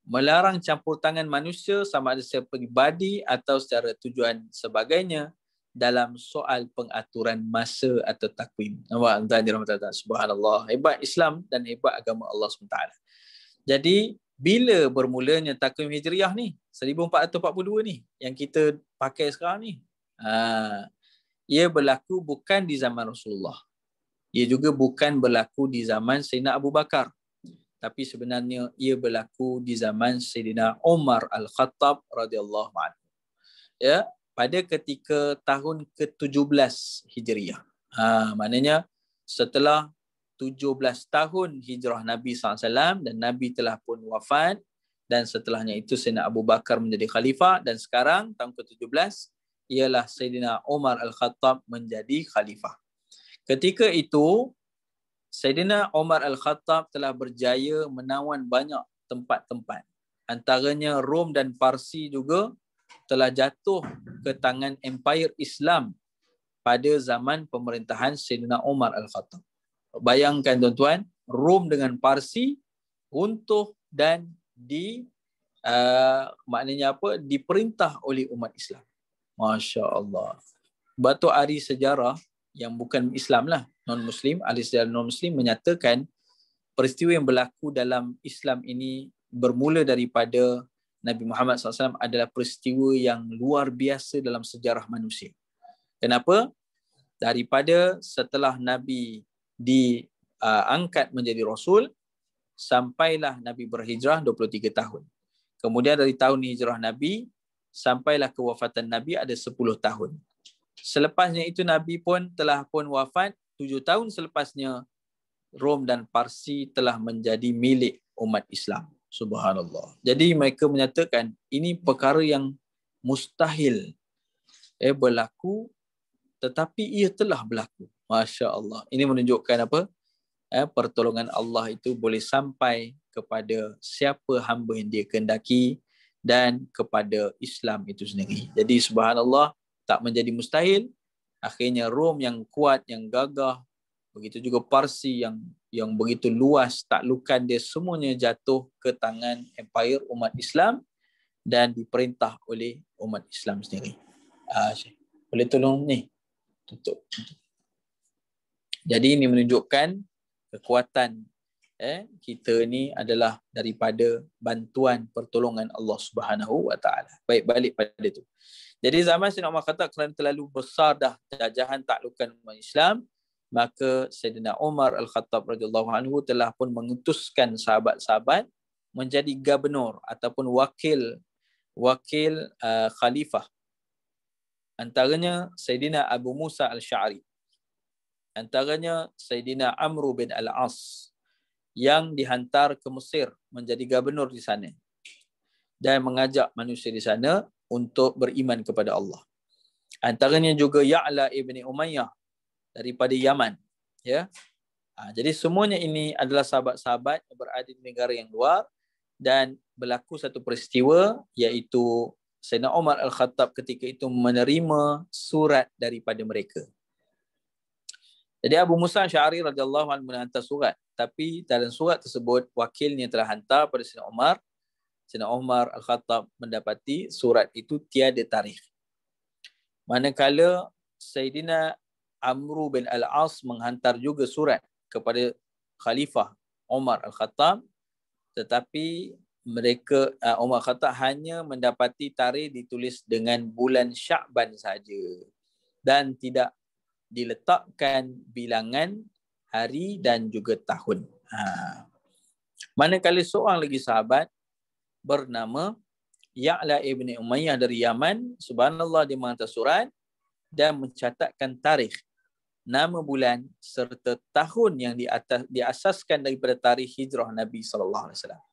melarang campur tangan manusia sama ada secara peribadi atau secara tujuan sebagainya dalam soal pengaturan masa atau takwim. Nampak tuan di rahmat Allah Subhanallah. Hebat Islam dan hebat agama Allah SWT. Jadi bila bermulanya takwim Hijriah ni 1442 ni yang kita pakai sekarang ni. Ha, ia berlaku bukan di zaman Rasulullah. Ia juga bukan berlaku di zaman Sayyidina Abu Bakar. Tapi sebenarnya ia berlaku di zaman Sayyidina Umar Al-Khattab radhiyallahu anhu. Ya, pada ketika tahun ke-17 Hijriah. Ha, maknanya setelah 17 tahun hijrah Nabi SAW dan Nabi telah pun wafat dan setelahnya itu Sayyidina Abu Bakar menjadi khalifah dan sekarang tahun ke-17 ialah Sayyidina Umar Al-Khattab menjadi khalifah. Ketika itu Sayyidina Umar Al-Khattab telah berjaya menawan banyak tempat-tempat. Antaranya Rom dan Parsi juga telah jatuh ke tangan Empire Islam pada zaman pemerintahan Sayyidina Umar Al-Khattab. Bayangkan tuan-tuan, Rom dengan Parsi runtuh dan di uh, maknanya apa? diperintah oleh umat Islam. Masya-Allah. Batu ahli sejarah yang bukan Islam lah, non-Muslim, ahli sejarah non-Muslim menyatakan peristiwa yang berlaku dalam Islam ini bermula daripada Nabi Muhammad SAW adalah peristiwa yang luar biasa dalam sejarah manusia. Kenapa? Daripada setelah Nabi diangkat uh, menjadi Rasul, sampailah Nabi berhijrah 23 tahun. Kemudian dari tahun hijrah Nabi, sampailah kewafatan Nabi ada 10 tahun. Selepasnya itu Nabi pun telah pun wafat 7 tahun selepasnya Rom dan Parsi telah menjadi milik umat Islam. Subhanallah. Jadi mereka menyatakan ini perkara yang mustahil eh berlaku tetapi ia telah berlaku. Masya-Allah. Ini menunjukkan apa? Eh pertolongan Allah itu boleh sampai kepada siapa hamba yang dia kehendaki dan kepada Islam itu sendiri. Jadi subhanallah tak menjadi mustahil akhirnya Rom yang kuat yang gagah begitu juga Parsi yang yang begitu luas taklukan dia semuanya jatuh ke tangan empire umat Islam dan diperintah oleh umat Islam sendiri. Uh, boleh tolong ni tutup. Jadi ini menunjukkan kekuatan eh kita ni adalah daripada bantuan pertolongan Allah Subhanahu Wa Taala. Baik balik pada tu. Jadi zaman Sayyidina Umar kata kerana terlalu besar dah jajahan taklukan umat Islam, maka Sayyidina Umar Al-Khattab radhiyallahu anhu telah pun mengutuskan sahabat-sahabat menjadi gubernur ataupun wakil wakil uh, khalifah antaranya Sayyidina Abu Musa Al-Sha'ri antaranya Sayyidina Amr bin Al-As yang dihantar ke Mesir menjadi gubernur di sana dan mengajak manusia di sana untuk beriman kepada Allah antaranya juga Ya'la Ibn Umayyah daripada Yaman ya ha, jadi semuanya ini adalah sahabat-sahabat yang berada di negara yang luar dan berlaku satu peristiwa iaitu Sayyidina Omar Al-Khattab ketika itu menerima surat daripada mereka jadi Abu Musa Syari radhiyallahu anhu menghantar surat tapi dalam surat tersebut wakilnya telah hantar pada Sayyidina Umar Sayyidina Umar Al-Khattab mendapati surat itu tiada tarikh. Manakala Sayyidina Amru bin Al-As menghantar juga surat kepada Khalifah Omar Al-Khattab tetapi mereka uh, Umar Khattab hanya mendapati tarikh ditulis dengan bulan Syakban saja dan tidak diletakkan bilangan hari dan juga tahun. Ha. Manakala seorang lagi sahabat bernama Ya'la ibn Umayyah dari Yaman, subhanallah dia mengantar surat dan mencatatkan tarikh nama bulan serta tahun yang di atas diasaskan daripada tarikh hijrah Nabi sallallahu alaihi wasallam.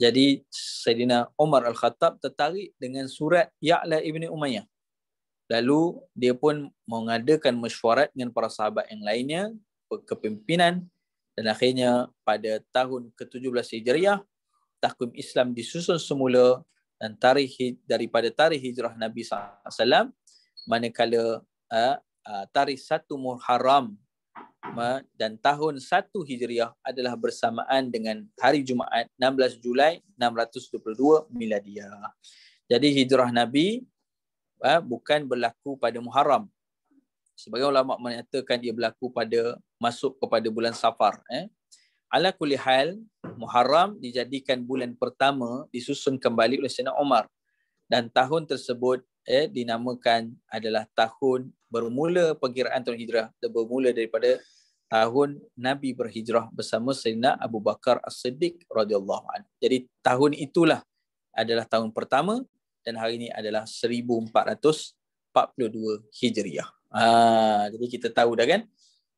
Jadi saidina Umar Al-Khattab tertarik dengan surat Ya'la Ibni Umayyah. Lalu dia pun mengadakan mesyuarat dengan para sahabat yang lainnya kepimpinan dan akhirnya pada tahun ke-17 Hijriah takwim Islam disusun semula dan tarikh daripada tarikh hijrah Nabi sallallahu alaihi wasallam manakala ah, Ah, tarikh satu Muharram dan tahun satu Hijriah adalah bersamaan dengan hari Jumaat 16 Julai 622 Miladiah. Jadi hijrah Nabi bukan berlaku pada Muharram. Sebagai ulama menyatakan dia berlaku pada masuk kepada bulan Safar. Eh. Ala kulli Muharram dijadikan bulan pertama disusun kembali oleh Sayyidina Omar Dan tahun tersebut eh, dinamakan adalah tahun bermula pengiraan tahun hijrah bermula daripada tahun Nabi berhijrah bersama Sayyidina Abu Bakar As-Siddiq radhiyallahu anhu. Jadi tahun itulah adalah tahun pertama dan hari ini adalah 1442 Hijriah. Ha, jadi kita tahu dah kan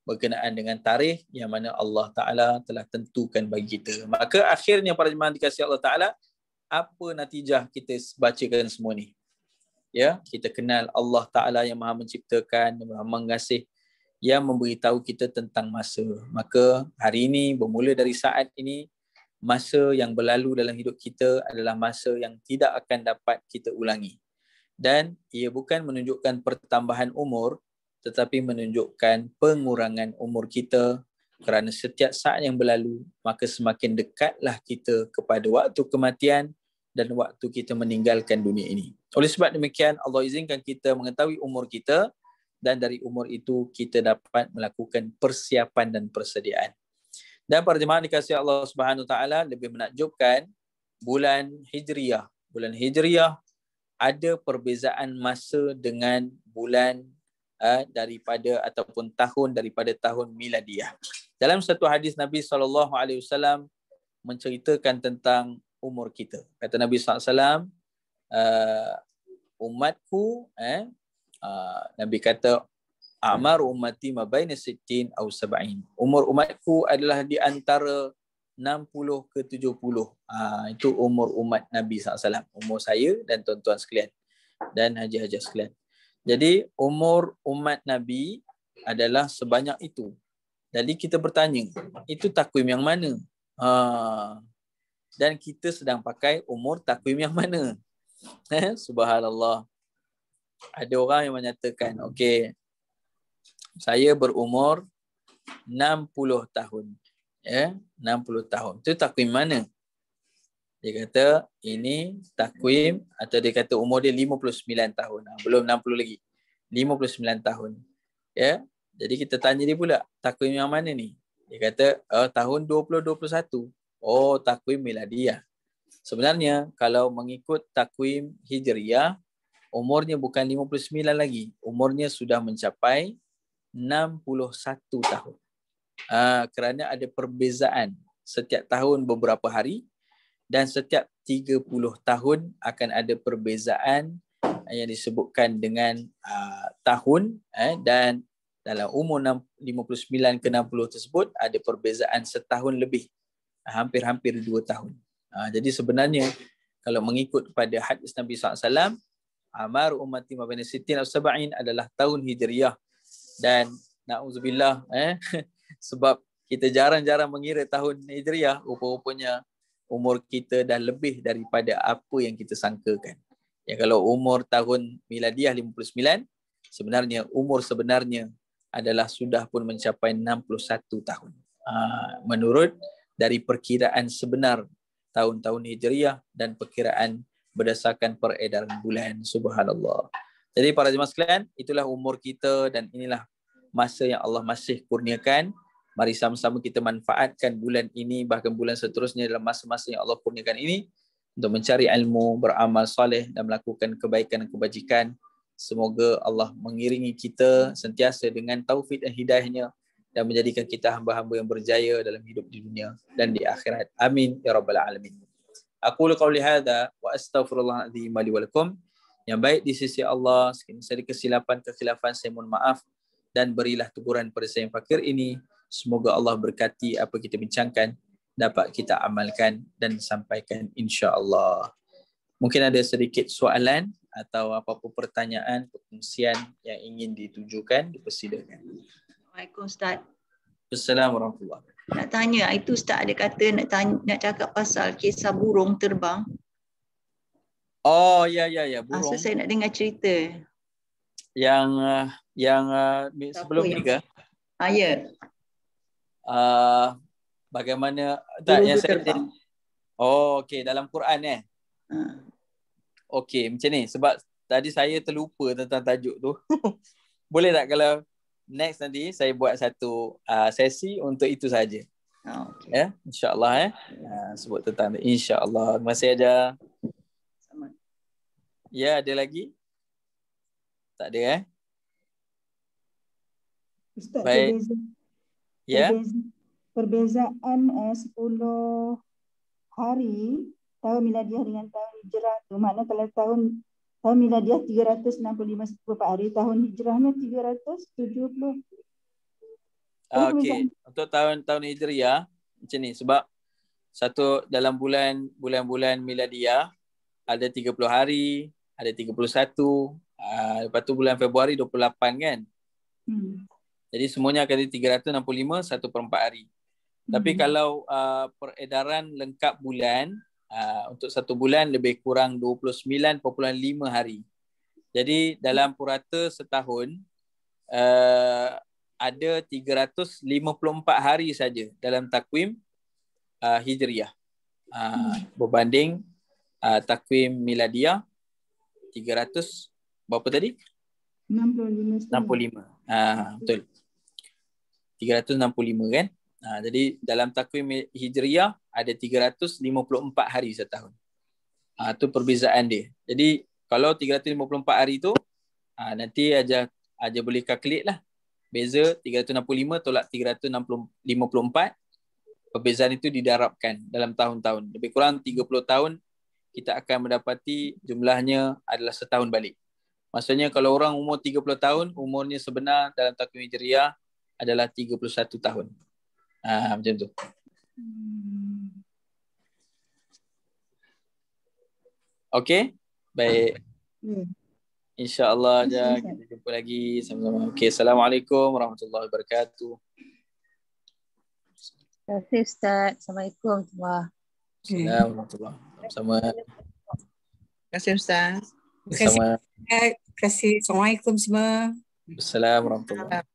berkenaan dengan tarikh yang mana Allah Ta'ala telah tentukan bagi kita. Maka akhirnya para jemaah dikasih Allah Ta'ala, apa natijah kita bacakan semua ni? ya kita kenal Allah taala yang maha menciptakan yang maha mengasih yang memberitahu kita tentang masa maka hari ini bermula dari saat ini masa yang berlalu dalam hidup kita adalah masa yang tidak akan dapat kita ulangi dan ia bukan menunjukkan pertambahan umur tetapi menunjukkan pengurangan umur kita kerana setiap saat yang berlalu maka semakin dekatlah kita kepada waktu kematian dan waktu kita meninggalkan dunia ini. Oleh sebab demikian Allah izinkan kita mengetahui umur kita dan dari umur itu kita dapat melakukan persiapan dan persediaan. Dan para jemaah dikasihi Allah Subhanahu Taala lebih menakjubkan bulan Hijriah. Bulan Hijriah ada perbezaan masa dengan bulan uh, daripada ataupun tahun daripada tahun miladiah. Dalam satu hadis Nabi sallallahu alaihi wasallam menceritakan tentang umur kita. Kata Nabi SAW, uh, ah, umatku, eh, uh, Nabi kata, Amar umati mabaini sitin au sabain. Umur umatku adalah di antara 60 ke 70. Uh, ah, itu umur umat Nabi SAW. Umur saya dan tuan-tuan sekalian. Dan haji-haji sekalian. Jadi umur umat Nabi adalah sebanyak itu. Jadi kita bertanya, itu takwim yang mana? Haa. Uh, dan kita sedang pakai umur takwim yang mana? Eh, subhanallah. Ada orang yang menyatakan, okay, Saya berumur 60 tahun. Ya, eh, 60 tahun. Itu takwim mana? Dia kata ini takwim atau dia kata umur dia 59 tahun. Ah, belum 60 lagi. 59 tahun. Ya. Yeah? Jadi kita tanya dia pula, takwim yang mana ni? Dia kata oh, tahun 2021 oh takwim miladiah. Sebenarnya kalau mengikut takwim hijriah, umurnya bukan 59 lagi. Umurnya sudah mencapai 61 tahun. Uh, kerana ada perbezaan setiap tahun beberapa hari dan setiap 30 tahun akan ada perbezaan ah, yang disebutkan dengan uh, tahun eh, dan dalam umur 59 ke 60 tersebut ada perbezaan setahun lebih hampir-hampir dua tahun. Ha, jadi sebenarnya kalau mengikut pada hadis Nabi SAW, Amar umat Imam Bani Siti Al-Saba'in adalah tahun Hijriah. Dan na'udzubillah, eh, sebab kita jarang-jarang mengira tahun Hijriah, rupa-rupanya umur kita dah lebih daripada apa yang kita sangkakan. Ya, kalau umur tahun Miladiah 59, sebenarnya umur sebenarnya adalah sudah pun mencapai 61 tahun. Ha, menurut dari perkiraan sebenar tahun-tahun Hijriah dan perkiraan berdasarkan peredaran bulan. Subhanallah. Jadi para jemaah sekalian, itulah umur kita dan inilah masa yang Allah masih kurniakan. Mari sama-sama kita manfaatkan bulan ini bahkan bulan seterusnya dalam masa-masa yang Allah kurniakan ini untuk mencari ilmu, beramal soleh dan melakukan kebaikan dan kebajikan. Semoga Allah mengiringi kita sentiasa dengan taufik dan hidayahnya dan menjadikan kita hamba-hamba yang berjaya dalam hidup di dunia dan di akhirat. Amin ya rabbal alamin. Aku qawli hadza wa astaghfirullah azim li wa Yang baik di sisi Allah, sekiranya saya kesilapan kekhilafan saya mohon maaf dan berilah teguran pada saya yang fakir ini. Semoga Allah berkati apa kita bincangkan dapat kita amalkan dan sampaikan insya-Allah. Mungkin ada sedikit soalan atau apa-apa pertanyaan, perkongsian yang ingin ditujukan, dipersilakan. Assalamualaikum Ustaz. Assalamualaikum warahmatullahi Nak tanya, itu Ustaz ada kata nak tanya, nak cakap pasal kisah burung terbang. Oh, ya, ya, ya. Burung. Ah, so saya nak dengar cerita. Yang uh, yang uh, sebelum ni ke? Ah, ya. Uh, bagaimana? Burung tak, yang saya terbang. Oh, okey. Dalam Quran, eh? Hmm. Okey, macam ni. Sebab tadi saya terlupa tentang tajuk tu. Boleh tak kalau next nanti saya buat satu uh, sesi untuk itu saja. Ah, okay. Ya, yeah, insyaallah ya. Eh. Yeah. Uh, sebut tentang insyaallah. Terima kasih ada. Sama. Ya, yeah, ada lagi? Tak ada eh? Ustaz, Baik. Ya. yeah? Perbezaan eh, uh, 10 hari tahun miladiah dengan tahun hijrah tu makna kalau tahun Tahun miladiah 365 sepupat hari. Tahun hijrahnya 370. Ah, okay. Untuk tahun-tahun hijriah, macam ni. Sebab satu dalam bulan-bulan miladiah, ada 30 hari, ada 31. Ah, lepas tu bulan Februari 28 kan. Hmm. Jadi semuanya akan di 365, 1 per 4 hari. Tapi hmm. kalau uh, peredaran lengkap bulan, Ah, untuk satu bulan lebih kurang 29.5 hari. Jadi dalam purata setahun uh, ada 354 hari saja dalam takwim uh, Hijriah. Uh, berbanding uh, takwim Miladiah 300 berapa tadi? 65. 65. Uh, betul. 365 kan? Ha, jadi dalam takwim Hijriah ada 354 hari setahun. Ha, itu perbezaan dia. Jadi kalau 354 hari itu, ha, nanti aja aja boleh calculate lah. Beza 365 tolak 354. Perbezaan itu didarabkan dalam tahun-tahun. Lebih kurang 30 tahun kita akan mendapati jumlahnya adalah setahun balik. Maksudnya kalau orang umur 30 tahun, umurnya sebenar dalam takwim Hijriah adalah 31 tahun. Ah, macam tu. Okay, baik. Hmm. InsyaAllah aja kita jumpa lagi Okay, Assalamualaikum warahmatullahi wabarakatuh. Terima kasih Ustaz. Assalamualaikum semua. Assalamualaikum warahmatullahi wabarakatuh. Terima kasih Ustaz. Terima kasih. Terima kasih. Assalamualaikum semua. Assalamualaikum warahmatullahi wabarakatuh.